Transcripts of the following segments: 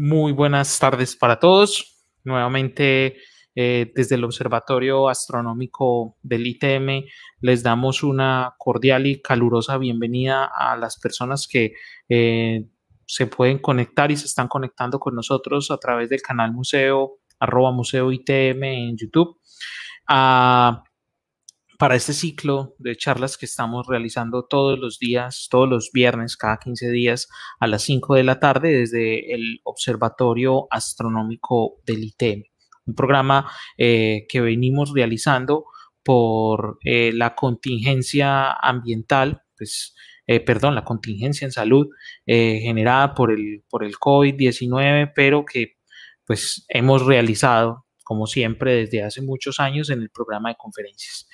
Muy buenas tardes para todos. Nuevamente, eh, desde el Observatorio Astronómico del ITM, les damos una cordial y calurosa bienvenida a las personas que eh, se pueden conectar y se están conectando con nosotros a través del canal museo, arroba museo ITM en YouTube, ah, para este ciclo de charlas que estamos realizando todos los días, todos los viernes, cada 15 días, a las 5 de la tarde desde el Observatorio Astronómico del ITEM. Un programa eh, que venimos realizando por eh, la contingencia ambiental, pues, eh, perdón, la contingencia en salud generada por el, por el COVID-19, pero que pues hemos realizado como siempre desde hace muchos años en el programa de conferencias.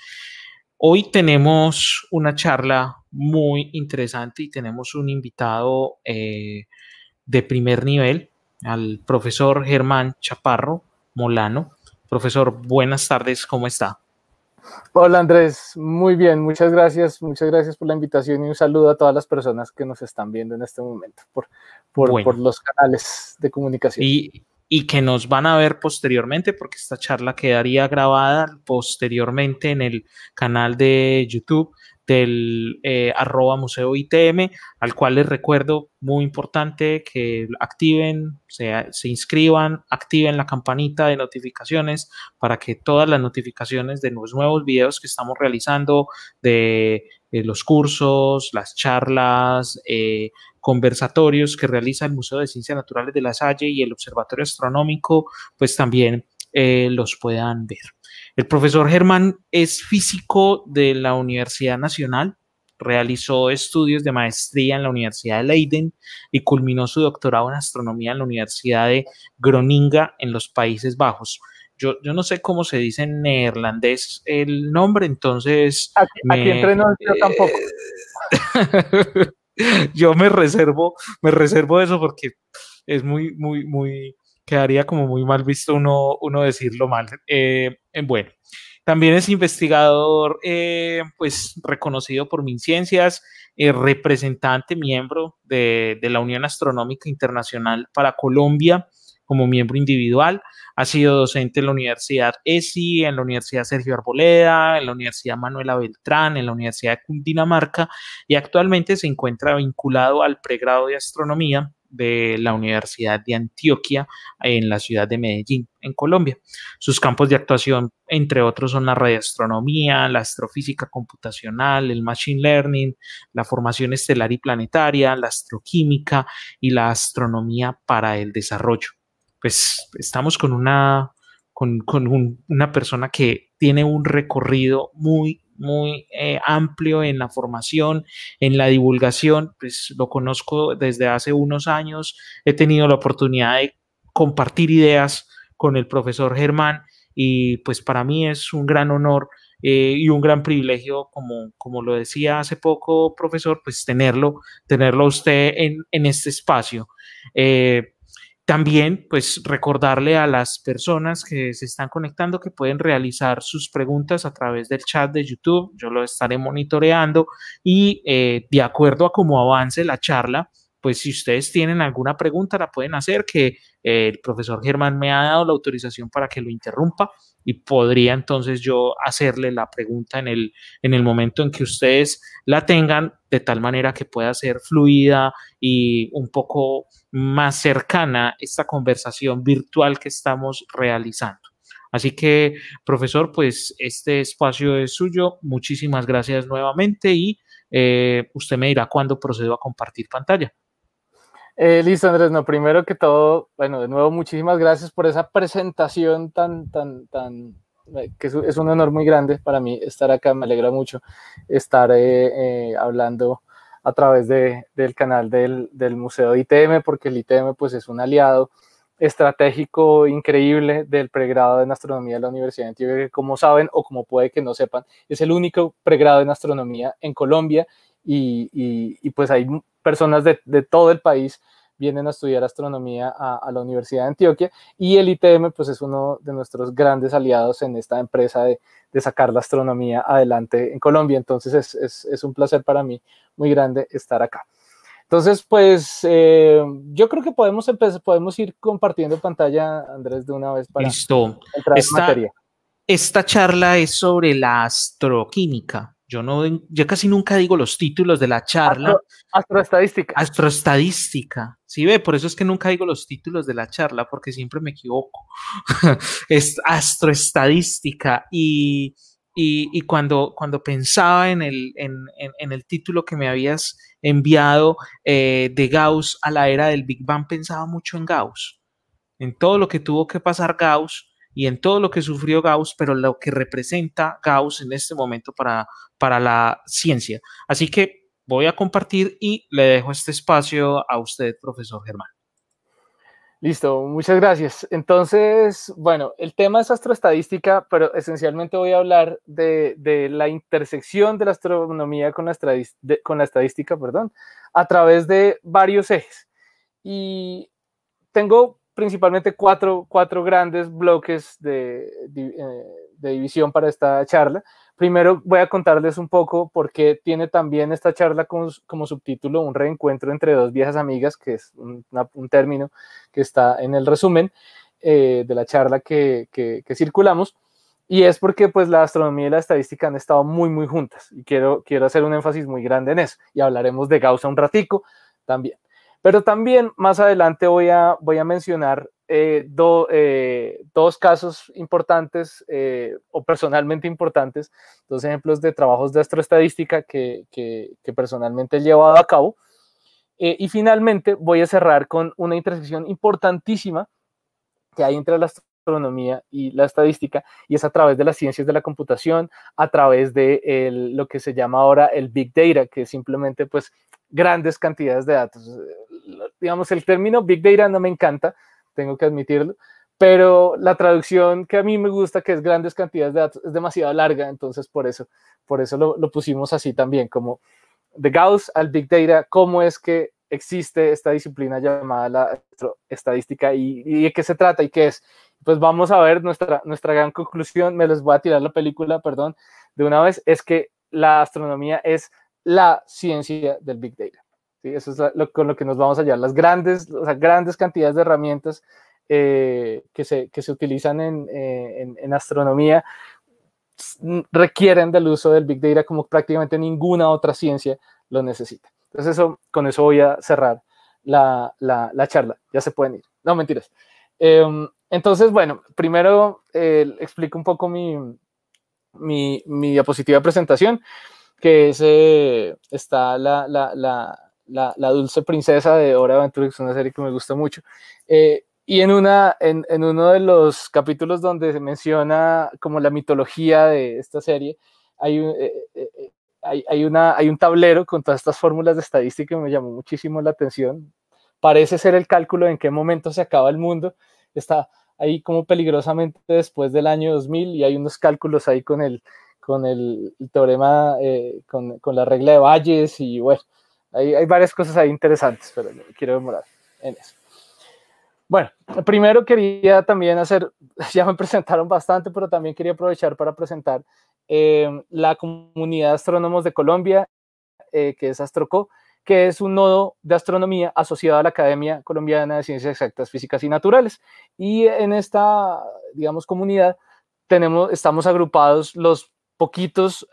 Hoy tenemos una charla muy interesante y tenemos un invitado eh, de primer nivel, al profesor Germán Chaparro Molano. Profesor, buenas tardes, ¿cómo está? Hola Andrés, muy bien, muchas gracias, muchas gracias por la invitación y un saludo a todas las personas que nos están viendo en este momento por, por, los canales de comunicación. Y, y que nos van a ver posteriormente, porque esta charla quedaría grabada posteriormente en el canal de YouTube del eh, arroba museo ITM, al cual les recuerdo muy importante que activen, se, se, inscriban, activen la campanita de notificaciones para que todas las notificaciones de los nuevos videos que estamos realizando, de eh, los cursos, las charlas, eh, conversatorios que realiza el Museo de Ciencias Naturales de La Salle y el Observatorio Astronómico, pues también eh, los puedan ver. El profesor Germán es físico de la Universidad Nacional, realizó estudios de maestría en la Universidad de Leiden y culminó su doctorado en astronomía en la Universidad de Groninga en los Países Bajos yo, no sé cómo se dice en neerlandés el nombre, entonces... Aquí, no, yo tampoco. Eh, yo me reservo, me reservo eso porque es muy, muy, muy, quedaría como muy mal visto uno, decirlo mal. Eh, bueno, también es investigador, eh, pues reconocido por MinCiencias, eh, representante, miembro de, de, la Unión Astronómica Internacional para Colombia, como miembro individual. Ha sido docente en la Universidad ESI, en la Universidad Sergio Arboleda, en la Universidad Manuela Beltrán, en la Universidad de Cundinamarca y actualmente se encuentra vinculado al pregrado de astronomía de la Universidad de Antioquia en la ciudad de Medellín, en Colombia. Sus campos de actuación, entre otros, son la radioastronomía, la astrofísica computacional, el machine learning, la formación estelar y planetaria, la astroquímica y la astronomía para el desarrollo pues estamos con una, con, con una persona que tiene un recorrido muy, muy eh, amplio en la formación, en la divulgación, pues lo conozco desde hace unos años, he tenido la oportunidad de compartir ideas con el profesor Germán y pues para mí es un gran honor eh, y un gran privilegio, como, como lo decía hace poco, profesor, pues tenerlo, tenerlo usted en, en este espacio. Eh, también, pues recordarle a las personas que se están conectando que pueden realizar sus preguntas a través del chat de YouTube. Yo lo estaré monitoreando y eh, de acuerdo a cómo avance la charla, pues si ustedes tienen alguna pregunta la pueden hacer, que eh, el profesor Germán me ha dado la autorización para que lo interrumpa y podría entonces yo hacerle la pregunta en el, en el momento en que ustedes la tengan, de tal manera que pueda ser fluida y un poco más cercana esta conversación virtual que estamos realizando. Así que, profesor, pues este espacio es suyo. Muchísimas gracias nuevamente y eh, usted me dirá cuándo procedo a compartir pantalla. Eh, listo, Andrés. No, primero que todo, bueno, de nuevo, muchísimas gracias por esa presentación tan, tan, tan, eh, que es, un honor muy grande para mí estar acá. Me alegra mucho estar eh, hablando a través del canal del, Museo ITM, porque el ITM pues, es un aliado estratégico increíble del pregrado en astronomía de la Universidad de Antioquia, como saben o como puede que no sepan, es el único pregrado en astronomía en Colombia y, pues hay personas de, todo el país vienen a estudiar astronomía a, la Universidad de Antioquia y el ITM pues es uno de nuestros grandes aliados en esta empresa de, sacar la astronomía adelante en Colombia. Entonces es, un placer para mí muy grande estar acá. Entonces pues eh, yo creo que podemos, empezar, podemos ir compartiendo pantalla Andrés de una vez para Listo. entrar en esta, materia. Esta charla es sobre la astroquímica. Yo, casi nunca digo los títulos de la charla. astroestadística. Astroestadística. Sí, ve, por eso es que nunca digo los títulos de la charla, porque siempre me equivoco. es astroestadística. Y, y, cuando, cuando pensaba en el, en, el título que me habías enviado eh, de Gauss a la era del Big Bang, pensaba mucho en Gauss, en todo lo que tuvo que pasar Gauss y en todo lo que sufrió Gauss, pero lo que representa Gauss en este momento para, para la ciencia. Así que voy a compartir y le dejo este espacio a usted, profesor Germán. Listo, muchas gracias. Entonces, bueno, el tema es astroestadística, pero esencialmente voy a hablar de, la intersección de la astronomía con la, con la estadística perdón, a través de varios ejes. Y tengo principalmente cuatro, grandes bloques eh, de, división para esta charla. Primero voy a contarles un poco por qué tiene también esta charla como, subtítulo un reencuentro entre dos viejas amigas, que es un, término que está en el resumen eh, de la charla que, circulamos. Y es porque pues la astronomía y la estadística han estado muy muy juntas y quiero, quiero hacer un énfasis muy grande en eso y hablaremos de Gauss un ratico también. Pero también más adelante voy a, voy a mencionar eh, eh, dos casos importantes eh, o personalmente importantes, dos ejemplos de trabajos de astroestadística que, que, que personalmente he llevado a cabo. y finalmente voy a cerrar con una intersección importantísima que hay entre la astronomía y la estadística, y es a través de las ciencias de la computación, a través de el, lo que se llama ahora el Big Data, que es simplemente pues grandes cantidades de datos digamos, el término Big Data no me encanta, tengo que admitirlo, pero la traducción que a mí me gusta, que es grandes cantidades de datos, es demasiado larga, entonces por eso, por eso lo, lo pusimos así también, como de Gauss al Big Data, cómo es que existe esta disciplina llamada la estadística y, de qué se trata y qué es. Pues vamos a ver nuestra, nuestra gran conclusión, me les voy a tirar la película, perdón, de una vez, es que la astronomía es la ciencia del Big Data. Eso es lo, con lo que nos vamos a hallar, las grandes, grandes cantidades de herramientas eh, que, se, utilizan en, eh, astronomía requieren del uso del Big Data como prácticamente ninguna otra ciencia lo necesita. Entonces, eso, con eso voy a cerrar la, charla. Ya se pueden ir. No, mentiras. Em, entonces, bueno, primero eh, explico un poco mi, diapositiva de presentación, que es, está la, la, Dulce Princesa de Hora de Aventura, que es una serie que me gusta mucho. Eh, y en, una, en, uno de los capítulos donde se menciona como la mitología de esta serie, hay un, eh, eh, hay, una, hay un tablero con todas estas fórmulas de estadística que me llamó muchísimo la atención. Parece ser el cálculo en qué momento se acaba el mundo. Está ahí como peligrosamente después del año 2000 y hay unos cálculos ahí con el, con el, teorema, con, con la regla de Valles y bueno, hay, varias cosas ahí interesantes, pero quiero demorar en eso. Bueno, primero quería también hacer, ya me presentaron bastante, pero también quería aprovechar para presentar eh, la comunidad de astrónomos de Colombia, eh, que es Astroco, que es un nodo de astronomía asociado a la Academia Colombiana de Ciencias Exactas, Físicas y Naturales. Y en esta, digamos, comunidad tenemos, estamos agrupados los poquitos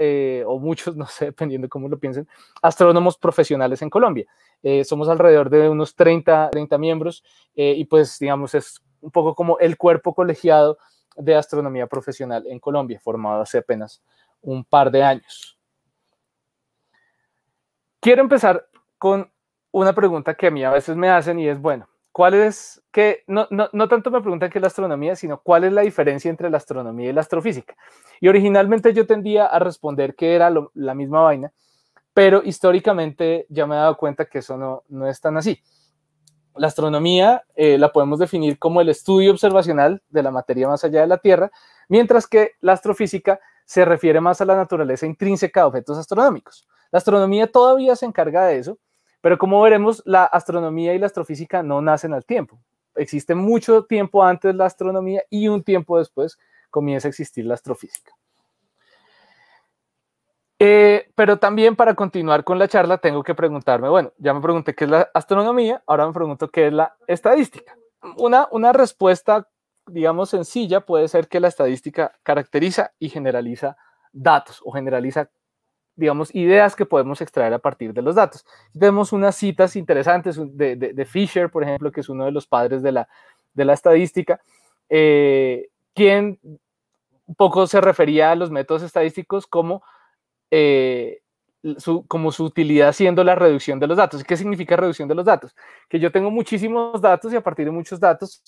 eh, o muchos, no sé, dependiendo cómo lo piensen, astrónomos profesionales en Colombia. Eh, somos alrededor de unos 30, miembros eh, y pues digamos es un poco como el cuerpo colegiado de astronomía profesional en Colombia, formado hace apenas un par de años. Quiero empezar con una pregunta que a mí a veces me hacen y es, bueno, ¿cuál es que no, tanto me preguntan qué es la astronomía, sino cuál es la diferencia entre la astronomía y la astrofísica? Y originalmente yo tendía a responder que era la misma vaina, pero históricamente ya me he dado cuenta que eso no, no es tan así. La astronomía eh, la podemos definir como el estudio observacional de la materia más allá de la Tierra, mientras que la astrofísica se refiere más a la naturaleza intrínseca de objetos astronómicos. La astronomía todavía se encarga de eso, pero como veremos, la astronomía y la astrofísica no nacen al tiempo. Existe mucho tiempo antes la astronomía y un tiempo después comienza a existir la astrofísica. Eh, pero también para continuar con la charla tengo que preguntarme, bueno, ya me pregunté qué es la astronomía, ahora me pregunto qué es la estadística. Una, una respuesta, digamos, sencilla puede ser que la estadística caracteriza y generaliza datos o generaliza digamos, ideas que podemos extraer a partir de los datos. Tenemos unas citas interesantes de, Fisher, por ejemplo, que es uno de los padres de la, de la estadística, eh, quien un poco se refería a los métodos estadísticos como, eh, su, como su utilidad siendo la reducción de los datos. ¿Qué significa reducción de los datos? Que yo tengo muchísimos datos y a partir de muchos datos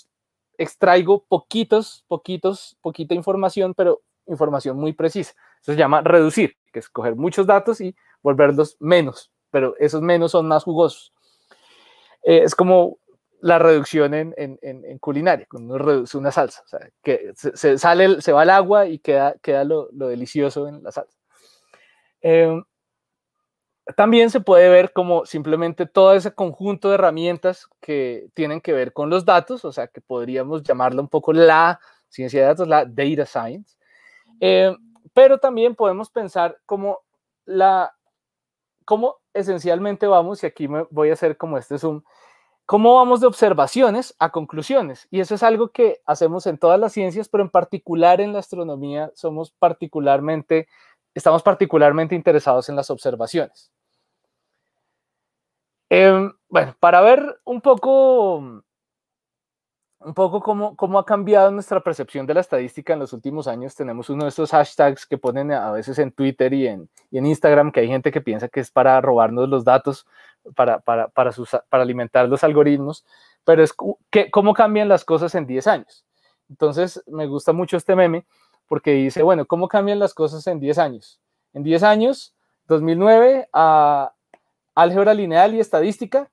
extraigo poquitos, poquitos, poquita información, pero información muy precisa. Eso se llama reducir, que es coger muchos datos y volverlos menos, pero esos menos son más jugosos. Eh, es como la reducción en, culinaria, cuando uno reduce una salsa, o sea, que se, sale, se va el agua y queda, queda lo, delicioso en la salsa. Em, también se puede ver como simplemente todo ese conjunto de herramientas que tienen que ver con los datos, o sea, que podríamos llamarlo un poco la ciencia de datos, la data science, eh, pero también podemos pensar como la, cómo esencialmente vamos, y aquí me voy a hacer como este zoom, cómo vamos de observaciones a conclusiones. Y eso es algo que hacemos en todas las ciencias, pero en particular en la astronomía somos particularmente, estamos particularmente interesados en las observaciones. Em, bueno, para ver un poco un poco cómo, cómo ha cambiado nuestra percepción de la estadística en los últimos años. Tenemos uno de esos hashtags que ponen a veces en Twitter y en, en Instagram, que hay gente que piensa que es para robarnos los datos, para, para, para, para alimentar los algoritmos, pero es que, cómo cambian las cosas en 10 años. Entonces, me gusta mucho este meme porque dice, bueno, ¿cómo cambian las cosas en 10 años? En 10 años, 2009, a álgebra lineal y estadística,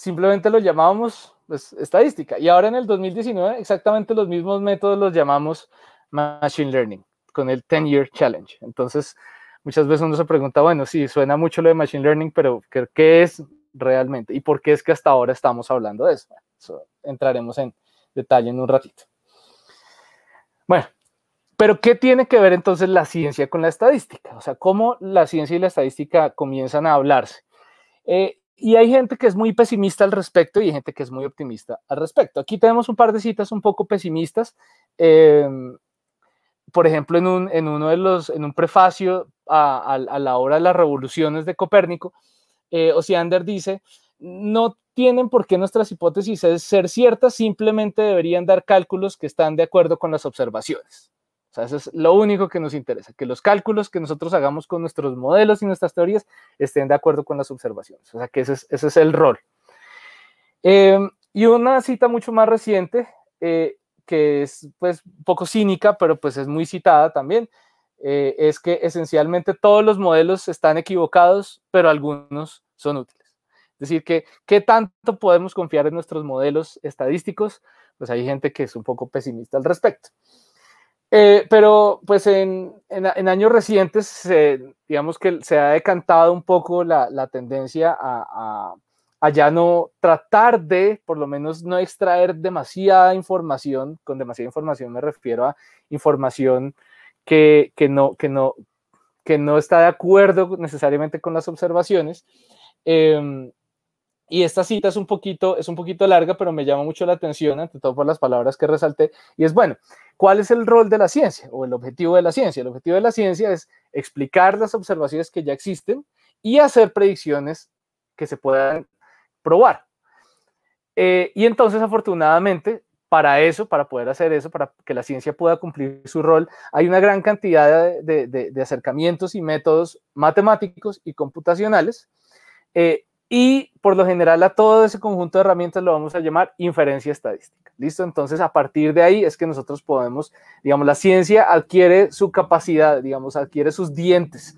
simplemente lo llamábamos pues, estadística. Y ahora en el 2019 exactamente los mismos métodos los llamamos Machine Learning con el 10 Year Challenge. Entonces, muchas veces uno se pregunta, bueno, sí, suena mucho lo de Machine Learning, pero ¿qué, es realmente? ¿Y por qué es que hasta ahora estamos hablando de eso? entraremos en detalle en un ratito. Bueno, pero ¿qué tiene que ver entonces la ciencia con la estadística? O sea, ¿cómo la ciencia y la estadística comienzan a hablarse? Eh, y hay gente que es muy pesimista al respecto y hay gente que es muy optimista al respecto. Aquí tenemos un par de citas un poco pesimistas. Em, por ejemplo, en un, uno de los, en un prefacio a, la obra de las revoluciones de Copérnico, eh, dice, no tienen por qué nuestras hipótesis ser ciertas, simplemente deberían dar cálculos que están de acuerdo con las observaciones. O sea, eso es lo único que nos interesa, que los cálculos que nosotros hagamos con nuestros modelos y nuestras teorías estén de acuerdo con las observaciones. O sea, que ese es, el rol. Em, y una cita mucho más reciente, eh, que es pues, un poco cínica, pero pues es muy citada también, eh, es que esencialmente todos los modelos están equivocados, pero algunos son útiles. Es decir, que qué tanto podemos confiar en nuestros modelos estadísticos, pues hay gente que es un poco pesimista al respecto. Eh, pero pues en, años recientes, digamos que se ha decantado un poco la, tendencia a, ya no tratar de, por lo menos no extraer demasiada información, con demasiada información me refiero a información que, no, que, no, que no está de acuerdo necesariamente con las observaciones. Em, y esta cita es un poquito, es un poquito larga, pero me llama mucho la atención, ante todo por las palabras que resalté, y es, bueno, ¿cuál es el rol de la ciencia o el objetivo de la ciencia? El objetivo de la ciencia es explicar las observaciones que ya existen y hacer predicciones que se puedan probar. Eh, y entonces, afortunadamente, para eso, para poder hacer eso, para que la ciencia pueda cumplir su rol, hay una gran cantidad de, acercamientos y métodos matemáticos y computacionales. Eh, y por lo general a todo ese conjunto de herramientas lo vamos a llamar inferencia estadística. ¿Listo? Entonces a partir de ahí es que nosotros podemos, digamos, la ciencia adquiere su capacidad, digamos, adquiere sus dientes,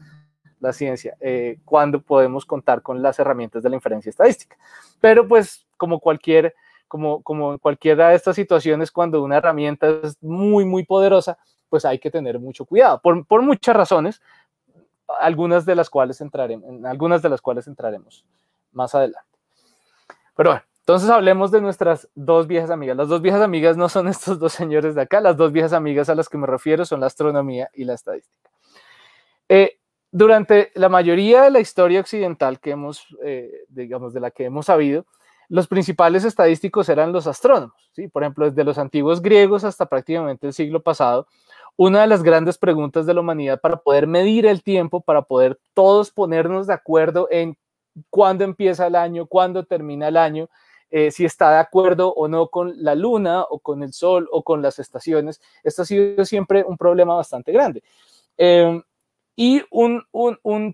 la ciencia, eh, cuando podemos contar con las herramientas de la inferencia estadística. Pero pues como cualquier como, como cualquiera de estas situaciones, cuando una herramienta es muy, muy poderosa, pues hay que tener mucho cuidado, por, muchas razones, algunas de las cuales algunas de las cuales entraremos más adelante. Pero bueno, entonces hablemos de nuestras dos viejas amigas. Las dos viejas amigas no son estos dos señores de acá, las dos viejas amigas a las que me refiero son la astronomía y la estadística. Eh, durante la mayoría de la historia occidental que hemos, eh, digamos, de la que hemos sabido, los principales estadísticos eran los astrónomos. ¿sí? Por ejemplo, desde los antiguos griegos hasta prácticamente el siglo pasado, una de las grandes preguntas de la humanidad para poder medir el tiempo, para poder todos ponernos de acuerdo en cuándo empieza el año, cuándo termina el año, eh, si está de acuerdo o no con la luna o con el sol o con las estaciones. Esto ha sido siempre un problema bastante grande. Em, y un,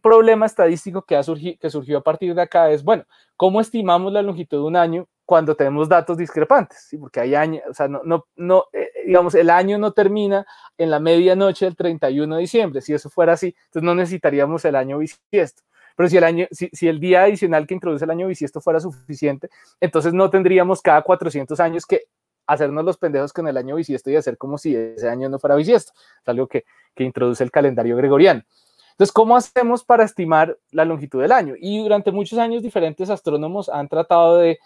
problema estadístico que, ha que surgió a partir de acá es, bueno, ¿cómo estimamos la longitud de un año cuando tenemos datos discrepantes? Porque hay años, o sea, no, no, eh, eh, digamos, el año no termina en la medianoche del 31 de diciembre. Si eso fuera así, entonces no necesitaríamos el año bisiesto. Pero si el, año, si, el día adicional que introduce el año bisiesto fuera suficiente, entonces no tendríamos cada 400 años que hacernos los pendejos con el año bisiesto y hacer como si ese año no fuera bisiesto. Es algo que, que introduce el calendario gregoriano. Entonces, ¿cómo hacemos para estimar la longitud del año? Y durante muchos años diferentes astrónomos han tratado de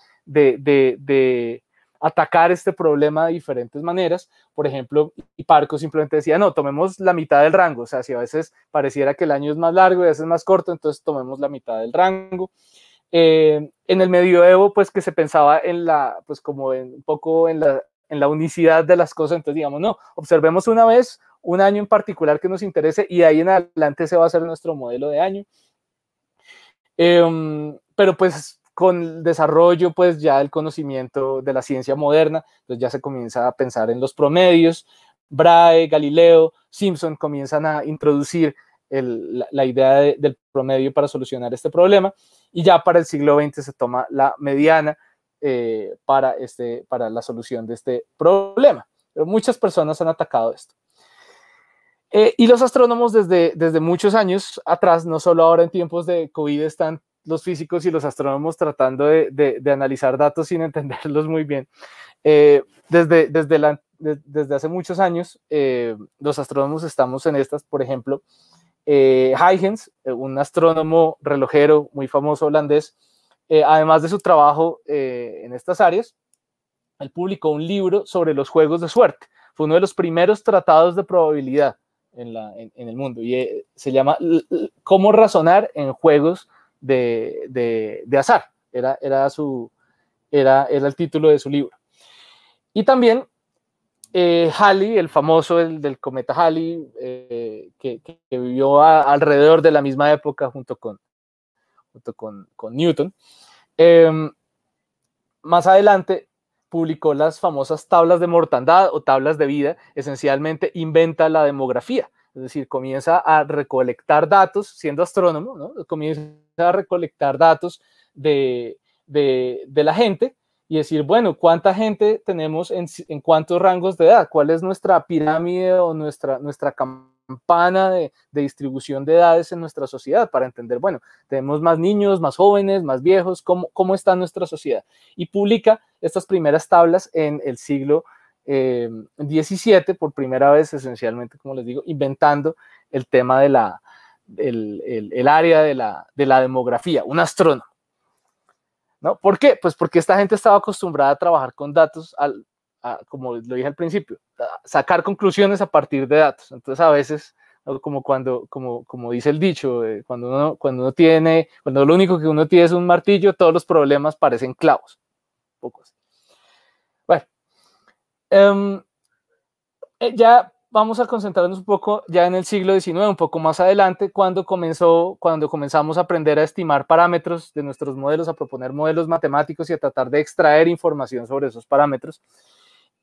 atacar este problema de diferentes maneras. Por ejemplo, y Parco simplemente decía, no, tomemos la mitad del rango, o sea, si a veces pareciera que el año es más largo y a veces más corto, entonces tomemos la mitad del rango. Eh, en el medioevo, pues que se pensaba en la, pues como en, un poco en la, en la unicidad de las cosas, entonces digamos, no, observemos una vez un año en particular que nos interese y ahí en adelante se va a ser nuestro modelo de año. Em, pero pues con el desarrollo pues ya del conocimiento de la ciencia moderna, pues ya se comienza a pensar en los promedios, Brahe, Galileo, Simpson comienzan a introducir la, idea del promedio para solucionar este problema y ya para el siglo XX se toma la mediana eh, para, este, para la solución de este problema. Pero muchas personas han atacado esto. Eh, y los astrónomos desde, desde muchos años atrás, no solo ahora en tiempos de COVID, están los físicos y los astrónomos tratando de, analizar datos sin entenderlos muy bien. Eh, desde, desde, desde hace muchos años, eh, los astrónomos estamos en estas, por ejemplo, eh, Huygens, eh, un astrónomo relojero muy famoso holandés, además de su trabajo en estas áreas, él publicó un libro sobre los juegos de suerte. Fue uno de los primeros tratados de probabilidad en, el mundo y se llama Cómo razonar en juegos de de, azar. Era, era, su, era, era el título de su libro. Y también eh, Halley, el famoso del cometa Halley, eh, que, vivió alrededor de la misma época junto con, con, Newton. Em, más adelante publicó las famosas tablas de mortandad o tablas de vida, esencialmente inventa la demografía, es decir, comienza a recolectar datos, siendo astrónomo, comienza a recolectar datos de, la gente y decir, bueno, ¿cuánta gente tenemos en, cuántos rangos de edad? ¿Cuál es nuestra pirámide o nuestra, nuestra campana de, distribución de edades en nuestra sociedad? Para entender, bueno, tenemos más niños, más jóvenes, más viejos, ¿cómo, cómo está nuestra sociedad? Y publica estas primeras tablas en el siglo 17, eh, por primera vez esencialmente, como les digo, inventando el tema de la, el, área de la, demografía, un astrónomo. ¿No? ¿Por qué? Pues porque esta gente estaba acostumbrada a trabajar con datos, al, como lo dije al principio, sacar conclusiones a partir de datos. Entonces a veces, como cuando, como, dice el dicho, eh, cuando, uno, cuando uno tiene, cuando lo único que uno tiene es un martillo, todos los problemas parecen clavos. pocos Em, eh, ya vamos a concentrarnos un poco ya en el siglo XIX, un poco más adelante, cuando, comenzó, cuando comenzamos a aprender a estimar parámetros de nuestros modelos, a proponer modelos matemáticos y a tratar de extraer información sobre esos parámetros.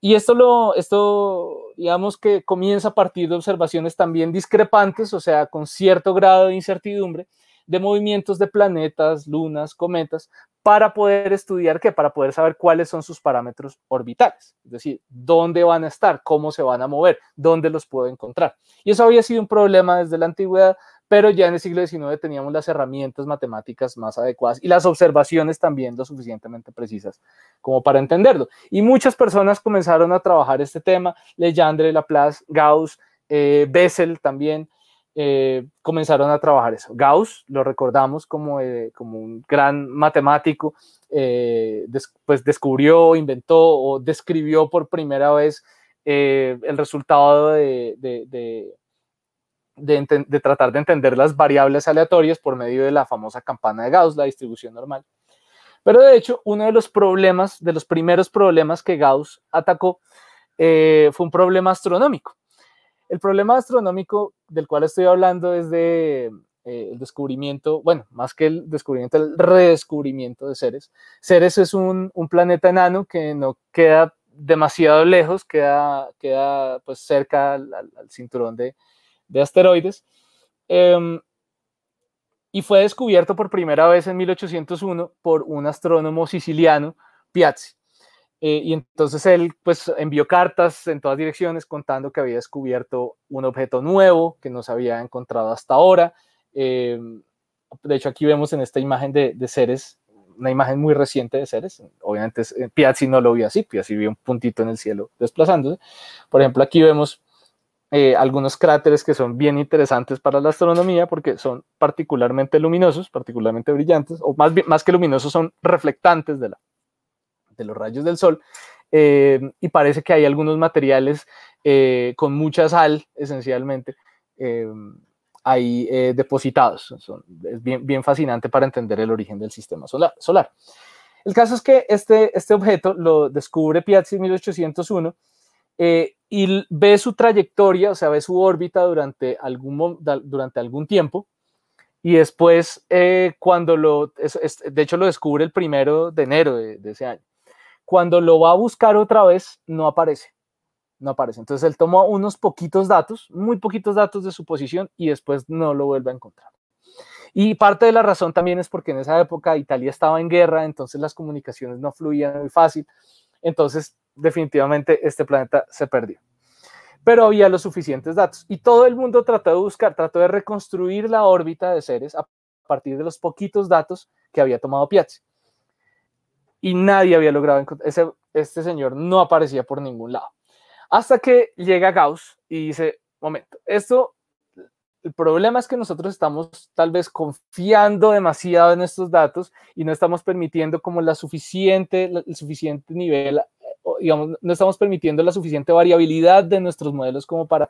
Y esto, lo, esto, digamos que comienza a partir de observaciones también discrepantes, o sea, con cierto grado de incertidumbre, de movimientos de planetas, lunas, cometas, para poder estudiar qué, para poder saber cuáles son sus parámetros orbitales, es decir, dónde van a estar, cómo se van a mover, dónde los puedo encontrar. Y eso había sido un problema desde la antigüedad, pero ya en el siglo XIX teníamos las herramientas matemáticas más adecuadas y las observaciones también lo suficientemente precisas como para entenderlo. Y muchas personas comenzaron a trabajar este tema, Leyandre Laplace, Gauss, eh, Bessel también, eh, comenzaron a trabajar eso. Gauss lo recordamos como, eh, como un gran matemático, eh, pues descubrió, inventó o describió por primera vez eh, el resultado de, de, tratar de entender las variables aleatorias por medio de la famosa campana de Gauss, la distribución normal. Pero de hecho, uno de los problemas, de los primeros problemas que Gauss atacó, fue un problema astronómico. El problema astronómico del cual estoy hablando es de eh, el descubrimiento, bueno, más que el descubrimiento, el redescubrimiento de Ceres. Ceres es un, planeta enano que no queda demasiado lejos, queda, queda pues cerca al, cinturón de, asteroides. Em, y fue descubierto por primera vez en 1801 por un astrónomo siciliano, Piazzi. Eh, y entonces él pues envió cartas en todas direcciones contando que había descubierto un objeto nuevo que no se había encontrado hasta ahora. Eh, de hecho, aquí vemos en esta imagen de, de, Ceres, una imagen muy reciente de Ceres. Obviamente eh, Piazzi no lo vio así, Piazzi vio un puntito en el cielo desplazándose. Por ejemplo, aquí vemos algunos cráteres que son bien interesantes para la astronomía porque son particularmente luminosos, particularmente brillantes, o más, más que luminosos son reflectantes de la de los rayos del sol. Eh, y parece que hay algunos materiales eh, con mucha sal, esencialmente, eh, ahí depositados. es bien, bien, fascinante para entender el origen del sistema solar. El caso es que este, este objeto lo descubre Piazzi en 1801 y ve su trayectoria, o sea, ve su órbita durante algún, durante algún tiempo, y después, cuando lo, de hecho lo descubre el primero de enero de, ese año, cuando lo va a buscar otra vez, no aparece. No aparece. Entonces él tomó unos poquitos datos, muy poquitos datos de su posición y después no lo vuelve a encontrar. Y parte de la razón también es porque en esa época Italia estaba en guerra, entonces las comunicaciones no fluían muy fácil. Entonces, definitivamente, este planeta se perdió. Pero había los suficientes datos y todo el mundo trató de buscar, trató de reconstruir la órbita de Ceres a partir de los poquitos datos que había tomado Piazzi y nadie había logrado ese, este señor no aparecía por ningún lado. Hasta que llega Gauss y dice, momento, esto, el problema es que nosotros estamos tal vez confiando demasiado en estos datos y no estamos permitiendo como la suficiente, el suficiente nivel, digamos, no estamos permitiendo la suficiente variabilidad de nuestros modelos como para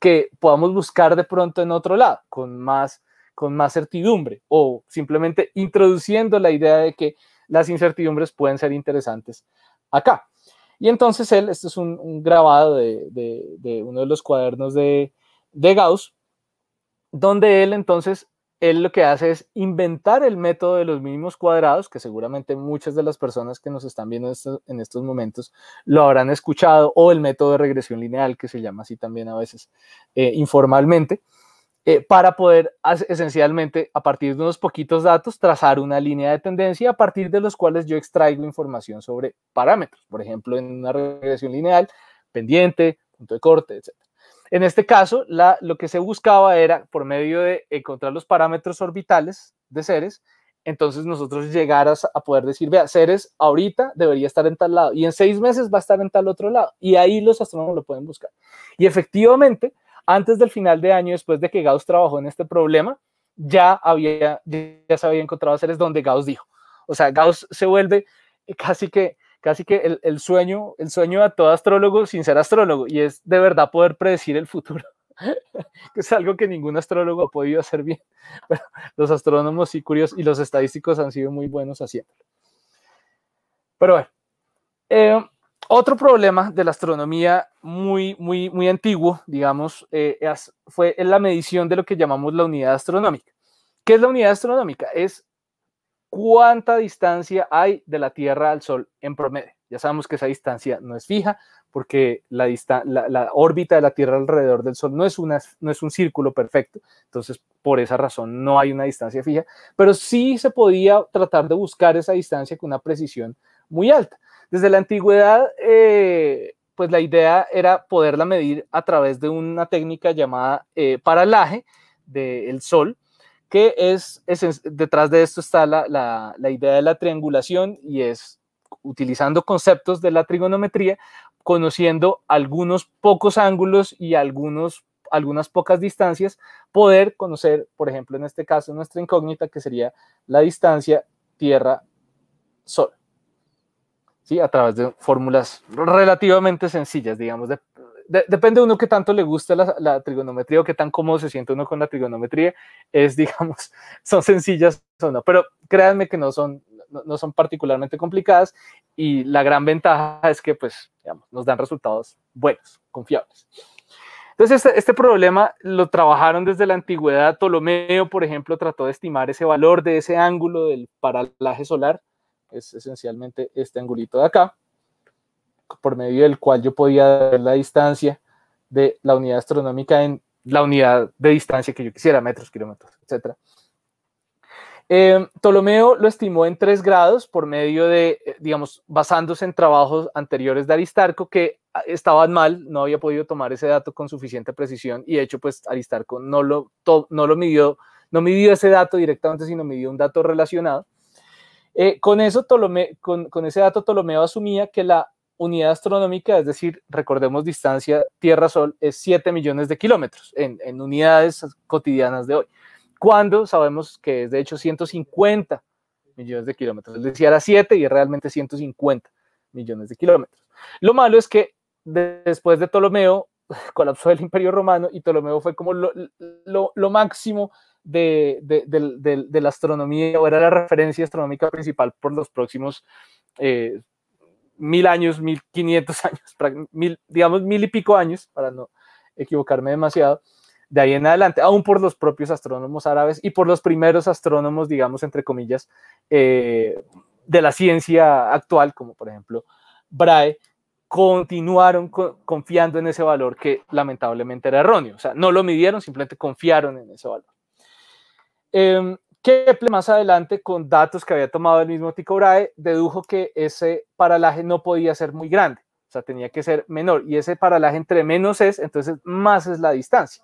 que podamos buscar de pronto en otro lado, con más, con más certidumbre o simplemente introduciendo la idea de que las incertidumbres pueden ser interesantes acá. Y entonces él, esto es un, grabado de, uno de los cuadernos de, Gauss, donde él entonces, él lo que hace es inventar el método de los mínimos cuadrados, que seguramente muchas de las personas que nos están viendo en estos momentos lo habrán escuchado, o el método de regresión lineal, que se llama así también a veces eh, informalmente. Eh, para poder esencialmente, a partir de unos poquitos datos, trazar una línea de tendencia a partir de los cuales yo extraigo información sobre parámetros, por ejemplo, en una regresión lineal, pendiente, punto de corte, etc. En este caso, lo que se buscaba era, por medio de encontrar los parámetros orbitales de seres, entonces nosotros llegaras a, a, poder decir, vea, seres ahorita debería estar en tal lado y en seis meses va a estar en tal otro lado. Y ahí los astrónomos lo pueden buscar. Y efectivamente, antes del final de año, después de que Gauss trabajó en este problema, ya, había, ya se había encontrado seres donde Gauss dijo. O sea, Gauss se vuelve casi que, casi que el, sueño, el sueño de todo astrólogo sin ser astrólogo, y es de verdad poder predecir el futuro que es algo que ningún astrólogo ha podido hacer bien. los astrónomos y curiosos y los estadísticos han sido muy buenos haciéndolo. Pero bueno, eh, otro problema de la astronomía muy, muy, muy antiguo, digamos, eh, fue en la medición de lo que llamamos la unidad astronómica. ¿Qué es la unidad astronómica? Es cuánta distancia hay de la Tierra al Sol en promedio. Ya sabemos que esa distancia no es fija porque la, órbita de la Tierra alrededor del Sol no es, una, no es un círculo perfecto. Entonces, por esa razón, no hay una distancia fija, pero sí se podía tratar de buscar esa distancia con una precisión muy alta. Desde la antigüedad, eh, pues la idea era poderla medir a través de una técnica llamada eh, paralaje del sol, que es, detrás de esto está la, la idea de la triangulación y es utilizando conceptos de la trigonometría, conociendo algunos pocos ángulos y algunos algunas pocas distancias, poder conocer, por ejemplo, en este caso, nuestra incógnita, que sería la distancia Tierra-Sol. ¿sí? a través de fórmulas relativamente sencillas, digamos. depende de uno qué tanto le gusta la, trigonometría o qué tan cómodo se siente uno con la trigonometría, es, digamos, son sencillas o no, pero créanme que no son, no, son particularmente complicadas y la gran ventaja es que, pues, digamos, nos dan resultados buenos, confiables. Entonces, este, este, problema lo trabajaron desde la antigüedad. Ptolomeo, por ejemplo, trató de estimar ese valor de ese ángulo del paralaje solar es esencialmente este angulito de acá, por medio del cual yo podía ver la distancia de la unidad astronómica en la unidad de distancia que yo quisiera, metros, kilómetros, etc. Eh, Ptolomeo lo estimó en tres grados por medio de, eh, digamos, basándose en trabajos anteriores de Aristarco que ah, estaban mal, no había podido tomar ese dato con suficiente precisión y de hecho pues Aristarco no lo, no lo midió, no midió ese dato directamente, sino midió un dato relacionado. Eh, con, eso, con, ese dato, Ptolomeo asumía que la unidad astronómica, es decir, recordemos distancia Tierra-Sol, es 7 millones de kilómetros en, unidades cotidianas de hoy. Cuando sabemos que es de hecho 150 millones de kilómetros. Él decía era 7 y realmente 150 millones de kilómetros. Lo malo es que después de Ptolomeo colapsó el Imperio Romano y Ptolomeo fue como lo máximo de, la astronomía o era la referencia astronómica principal por los próximos eh, mil años, mil quinientos años, digamos mil y pico años, para no equivocarme demasiado, de ahí en adelante, aún por los propios astrónomos árabes y por los primeros astrónomos, digamos, entre comillas, eh, de la ciencia actual, como por ejemplo Brahe, continuaron confiando en ese valor que lamentablemente era erróneo. O sea, no lo midieron, simplemente confiaron en ese valor. Eh, em, que más adelante, con datos que había tomado el mismo Tycho Brahe, dedujo que ese paralaje no podía ser muy grande, o sea, tenía que ser menor, y ese paralaje entre menos es, entonces más es la distancia.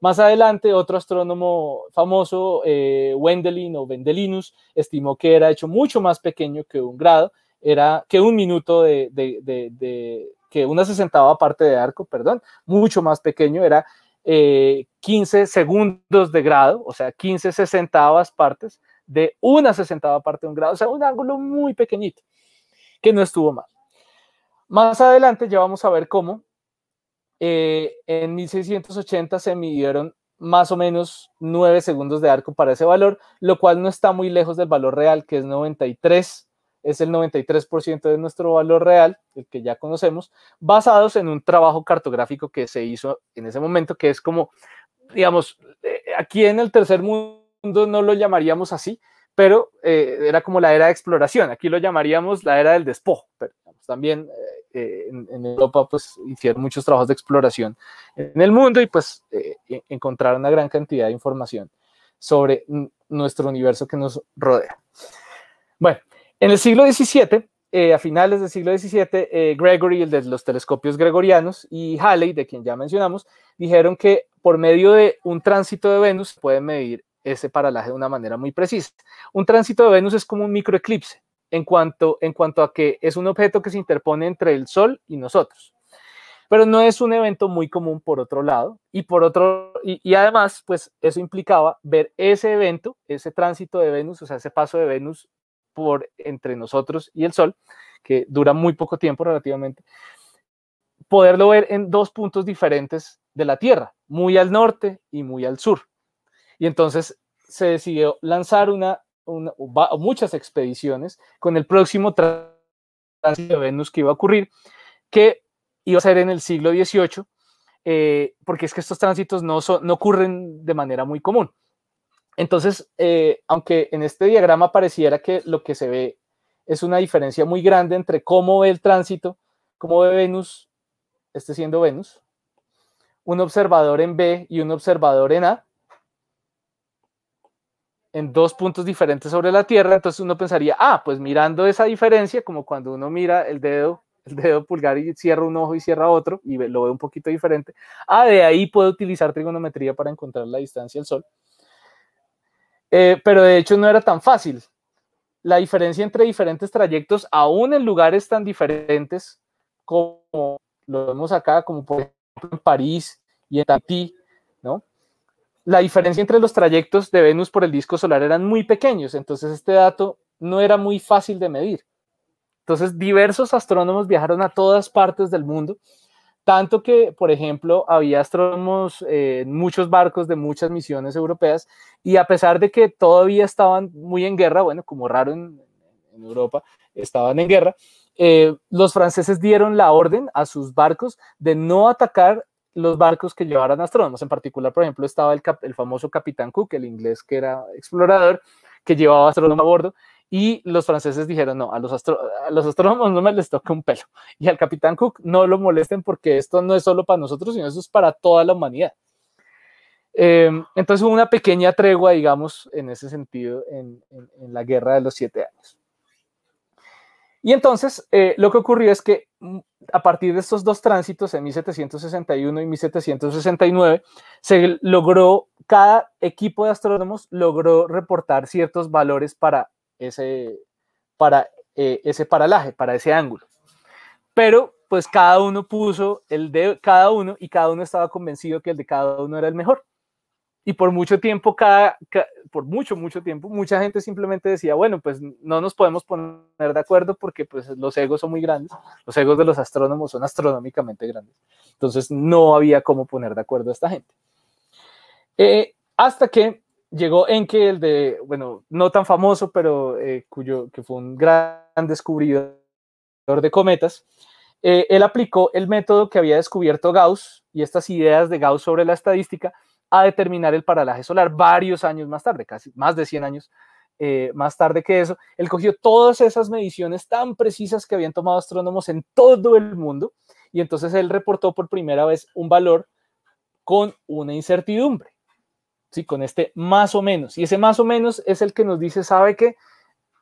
Más adelante, otro astrónomo famoso, eh, Wendelin o Wendelinus, estimó que era hecho mucho más pequeño que un grado, era que un minuto de, de que una sesentava parte de arco, perdón, mucho más pequeño, era 15 eh, segundos de grado, o sea, 15 sesentavas partes de una sesentava parte de un grado, o sea, un ángulo muy pequeñito, que no estuvo mal. Más adelante ya vamos a ver cómo eh, en 1680 se midieron más o menos 9 segundos de arco para ese valor, lo cual no está muy lejos del valor real, que es 93 es el 93% de nuestro valor real, el que ya conocemos, basados en un trabajo cartográfico que se hizo en ese momento, que es como, digamos, eh, aquí en el tercer mundo no lo llamaríamos así, pero eh, era como la era de exploración, aquí lo llamaríamos la era del despojo, pero también eh, en, Europa pues hicieron muchos trabajos de exploración en el mundo y pues e, encontraron una gran cantidad de información sobre nuestro universo que nos rodea. Bueno, en el siglo XVII, eh, a finales del siglo XVII, eh, Gregory, el de los telescopios gregorianos, y Halley, de quien ya mencionamos, dijeron que por medio de un tránsito de Venus se puede medir ese paralaje de una manera muy precisa. Un tránsito de Venus es como un microeclipse en cuanto, en cuanto a que es un objeto que se interpone entre el Sol y nosotros. Pero no es un evento muy común por otro lado y por otro y además pues eso implicaba ver ese evento, ese tránsito de Venus, o sea, ese paso de Venus entre nosotros y el Sol, que dura muy poco tiempo relativamente, poderlo ver en dos puntos diferentes de la Tierra, muy al norte y muy al sur. Y entonces se decidió lanzar una, muchas expediciones con el próximo tránsito de Venus que iba a ocurrir, que iba a ser en el siglo XVIII, eh, porque es que estos tránsitos no, no ocurren de manera muy común. Entonces, eh, aunque en este diagrama pareciera que lo que se ve es una diferencia muy grande entre cómo ve el tránsito, cómo ve Venus, este siendo Venus, un observador en B y un observador en A, en dos puntos diferentes sobre la Tierra, entonces uno pensaría, ah, pues mirando esa diferencia, como cuando uno mira el dedo, el dedo pulgar y cierra un ojo y cierra otro y lo ve un poquito diferente, ah, de ahí puedo utilizar trigonometría para encontrar la distancia al Sol. Eh, pero de hecho no era tan fácil. La diferencia entre diferentes trayectos, aún en lugares tan diferentes como lo vemos acá, como por ejemplo en París y en Tahití, ¿no? La diferencia entre los trayectos de Venus por el disco solar eran muy pequeños, entonces este dato no era muy fácil de medir. Entonces diversos astrónomos viajaron a todas partes del mundo tanto que, por ejemplo, había astrónomos eh, en muchos barcos de muchas misiones europeas y a pesar de que todavía estaban muy en guerra, bueno, como raro en, Europa, estaban en guerra, eh, los franceses dieron la orden a sus barcos de no atacar los barcos que llevaran astrónomos. En particular, por ejemplo, estaba el, el famoso capitán Cook, el inglés que era explorador, que llevaba astrónomos a bordo, y los franceses dijeron, no, a los, astrónomos no me les toca un pelo y al capitán Cook no lo molesten porque esto no es solo para nosotros, sino eso es para toda la humanidad. Em, entonces hubo una pequeña tregua, digamos, en ese sentido, en, la guerra de los siete años. Y entonces eh, lo que ocurrió es que mm, a partir de estos dos tránsitos, en 1761 y 1769, se logró, cada equipo de astrónomos logró reportar ciertos valores para ese, para, eh, ese paralaje, para ese ángulo. Pero pues cada uno puso el de cada uno y cada uno estaba convencido que el de cada uno era el mejor. Y por mucho tiempo, cada, por mucho, mucho tiempo, mucha gente simplemente decía, bueno, pues no nos podemos poner de acuerdo porque pues los egos son muy grandes, los egos de los astrónomos son astronómicamente grandes. Entonces no había cómo poner de acuerdo a esta gente. Eh, hasta que llegó que el de, bueno, no tan famoso, pero eh, cuyo, que fue un gran descubridor de cometas, eh, él aplicó el método que había descubierto Gauss y estas ideas de Gauss sobre la estadística a determinar el paralaje solar varios años más tarde, casi más de 100 años eh, más tarde que eso. Él cogió todas esas mediciones tan precisas que habían tomado astrónomos en todo el mundo y entonces él reportó por primera vez un valor con una incertidumbre. Con este más o menos. Y ese más o menos es el que nos dice, sabe que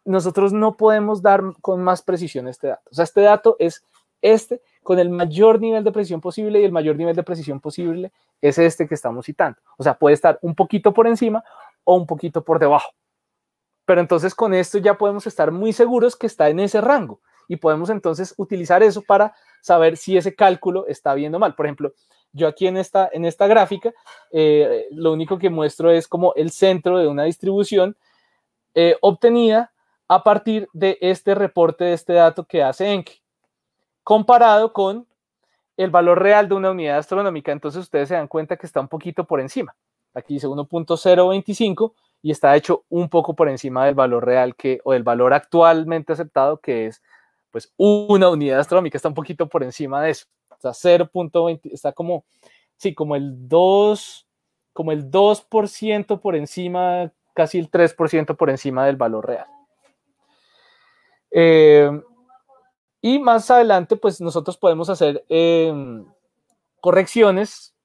nosotros no podemos dar con más precisión este dato. O sea, este dato es este con el mayor nivel de precisión posible y el mayor nivel de precisión posible es este que estamos citando. O sea, puede estar un poquito por encima o un poquito por debajo. Pero entonces con esto ya podemos estar muy seguros que está en ese rango y podemos entonces utilizar eso para saber si ese cálculo está viendo mal. Por ejemplo, yo aquí en esta, en esta gráfica, eh, lo único que muestro es como el centro de una distribución eh, obtenida a partir de este reporte, de este dato que hace Enki, comparado con el valor real de una unidad astronómica. Entonces ustedes se dan cuenta que está un poquito por encima. Aquí dice 1.025 y está hecho un poco por encima del valor real que, o del valor actualmente aceptado, que es pues una unidad astronómica, está un poquito por encima de eso. Está 0.20, está como, sí, como el 2, como el 2% por encima, casi el 3% por encima del valor real. Eh, y más adelante, pues nosotros podemos hacer eh, correcciones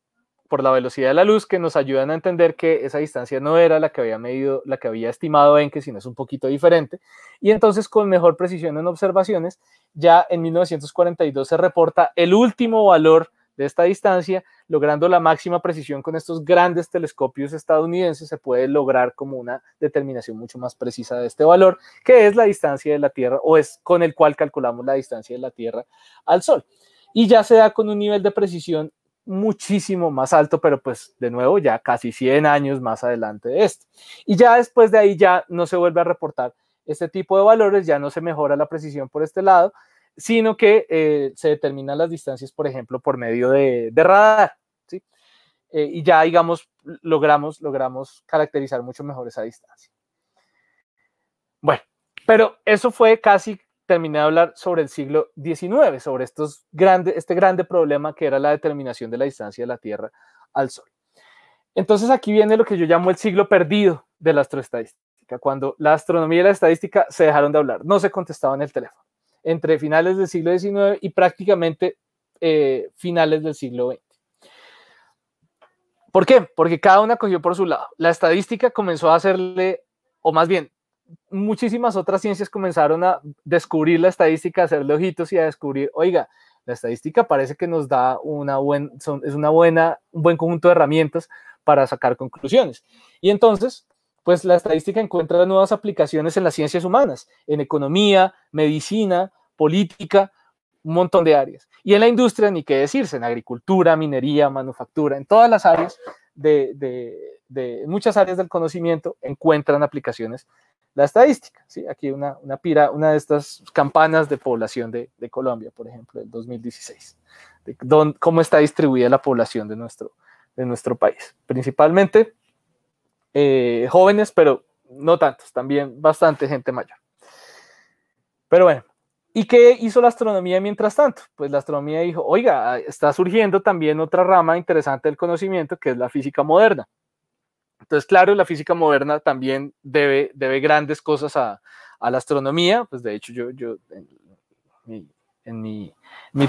por la velocidad de la luz que nos ayudan a entender que esa distancia no era la que había medido, la que había estimado si sino es un poquito diferente. Y entonces con mejor precisión en observaciones, ya en 1942 se reporta el último valor de esta distancia, logrando la máxima precisión con estos grandes telescopios estadounidenses, se puede lograr como una determinación mucho más precisa de este valor, que es la distancia de la Tierra o es con el cual calculamos la distancia de la Tierra al Sol. Y ya se da con un nivel de precisión muchísimo más alto, pero pues de nuevo ya casi 100 años más adelante de esto. Y ya después de ahí ya no se vuelve a reportar este tipo de valores, ya no se mejora la precisión por este lado, sino que eh, se determinan las distancias, por ejemplo, por medio de, radar. ¿sí? Eh, y ya, digamos, logramos, logramos caracterizar mucho mejor esa distancia. Bueno, pero eso fue casi terminé de hablar sobre el siglo XIX, sobre este grande problema que era la determinación de la distancia de la Tierra al Sol. Entonces aquí viene lo que yo llamo el siglo perdido de la astroestadística, cuando la astronomía y la estadística se dejaron de hablar, no se contestaba en el teléfono, entre finales del siglo XIX y prácticamente eh, finales del siglo XX. ¿Por qué? Porque cada una cogió por su lado. La estadística comenzó a hacerle, o más bien, muchísimas otras ciencias comenzaron a descubrir la estadística, a hacerle ojitos y a descubrir, oiga, la estadística parece que nos da una, buen, es una buena, un buen conjunto de herramientas para sacar conclusiones. Y entonces, pues la estadística encuentra nuevas aplicaciones en las ciencias humanas, en economía, medicina, política, un montón de áreas. Y en la industria, ni qué decirse, en agricultura, minería, manufactura, en todas las áreas de, de muchas áreas del conocimiento encuentran aplicaciones la estadística. ¿sí? Aquí una, pira, una de estas campanas de población de, Colombia, por ejemplo, del 2016, de cómo está distribuida la población de nuestro, de nuestro país. Principalmente eh, jóvenes, pero no tantos, también bastante gente mayor. Pero bueno, ¿y qué hizo la astronomía mientras tanto? Pues la astronomía dijo, oiga, ah, está surgiendo también otra rama interesante del conocimiento que es la física moderna. Entonces, claro, la física moderna también debe, grandes cosas a, la astronomía. Pues de hecho, yo, en, mi,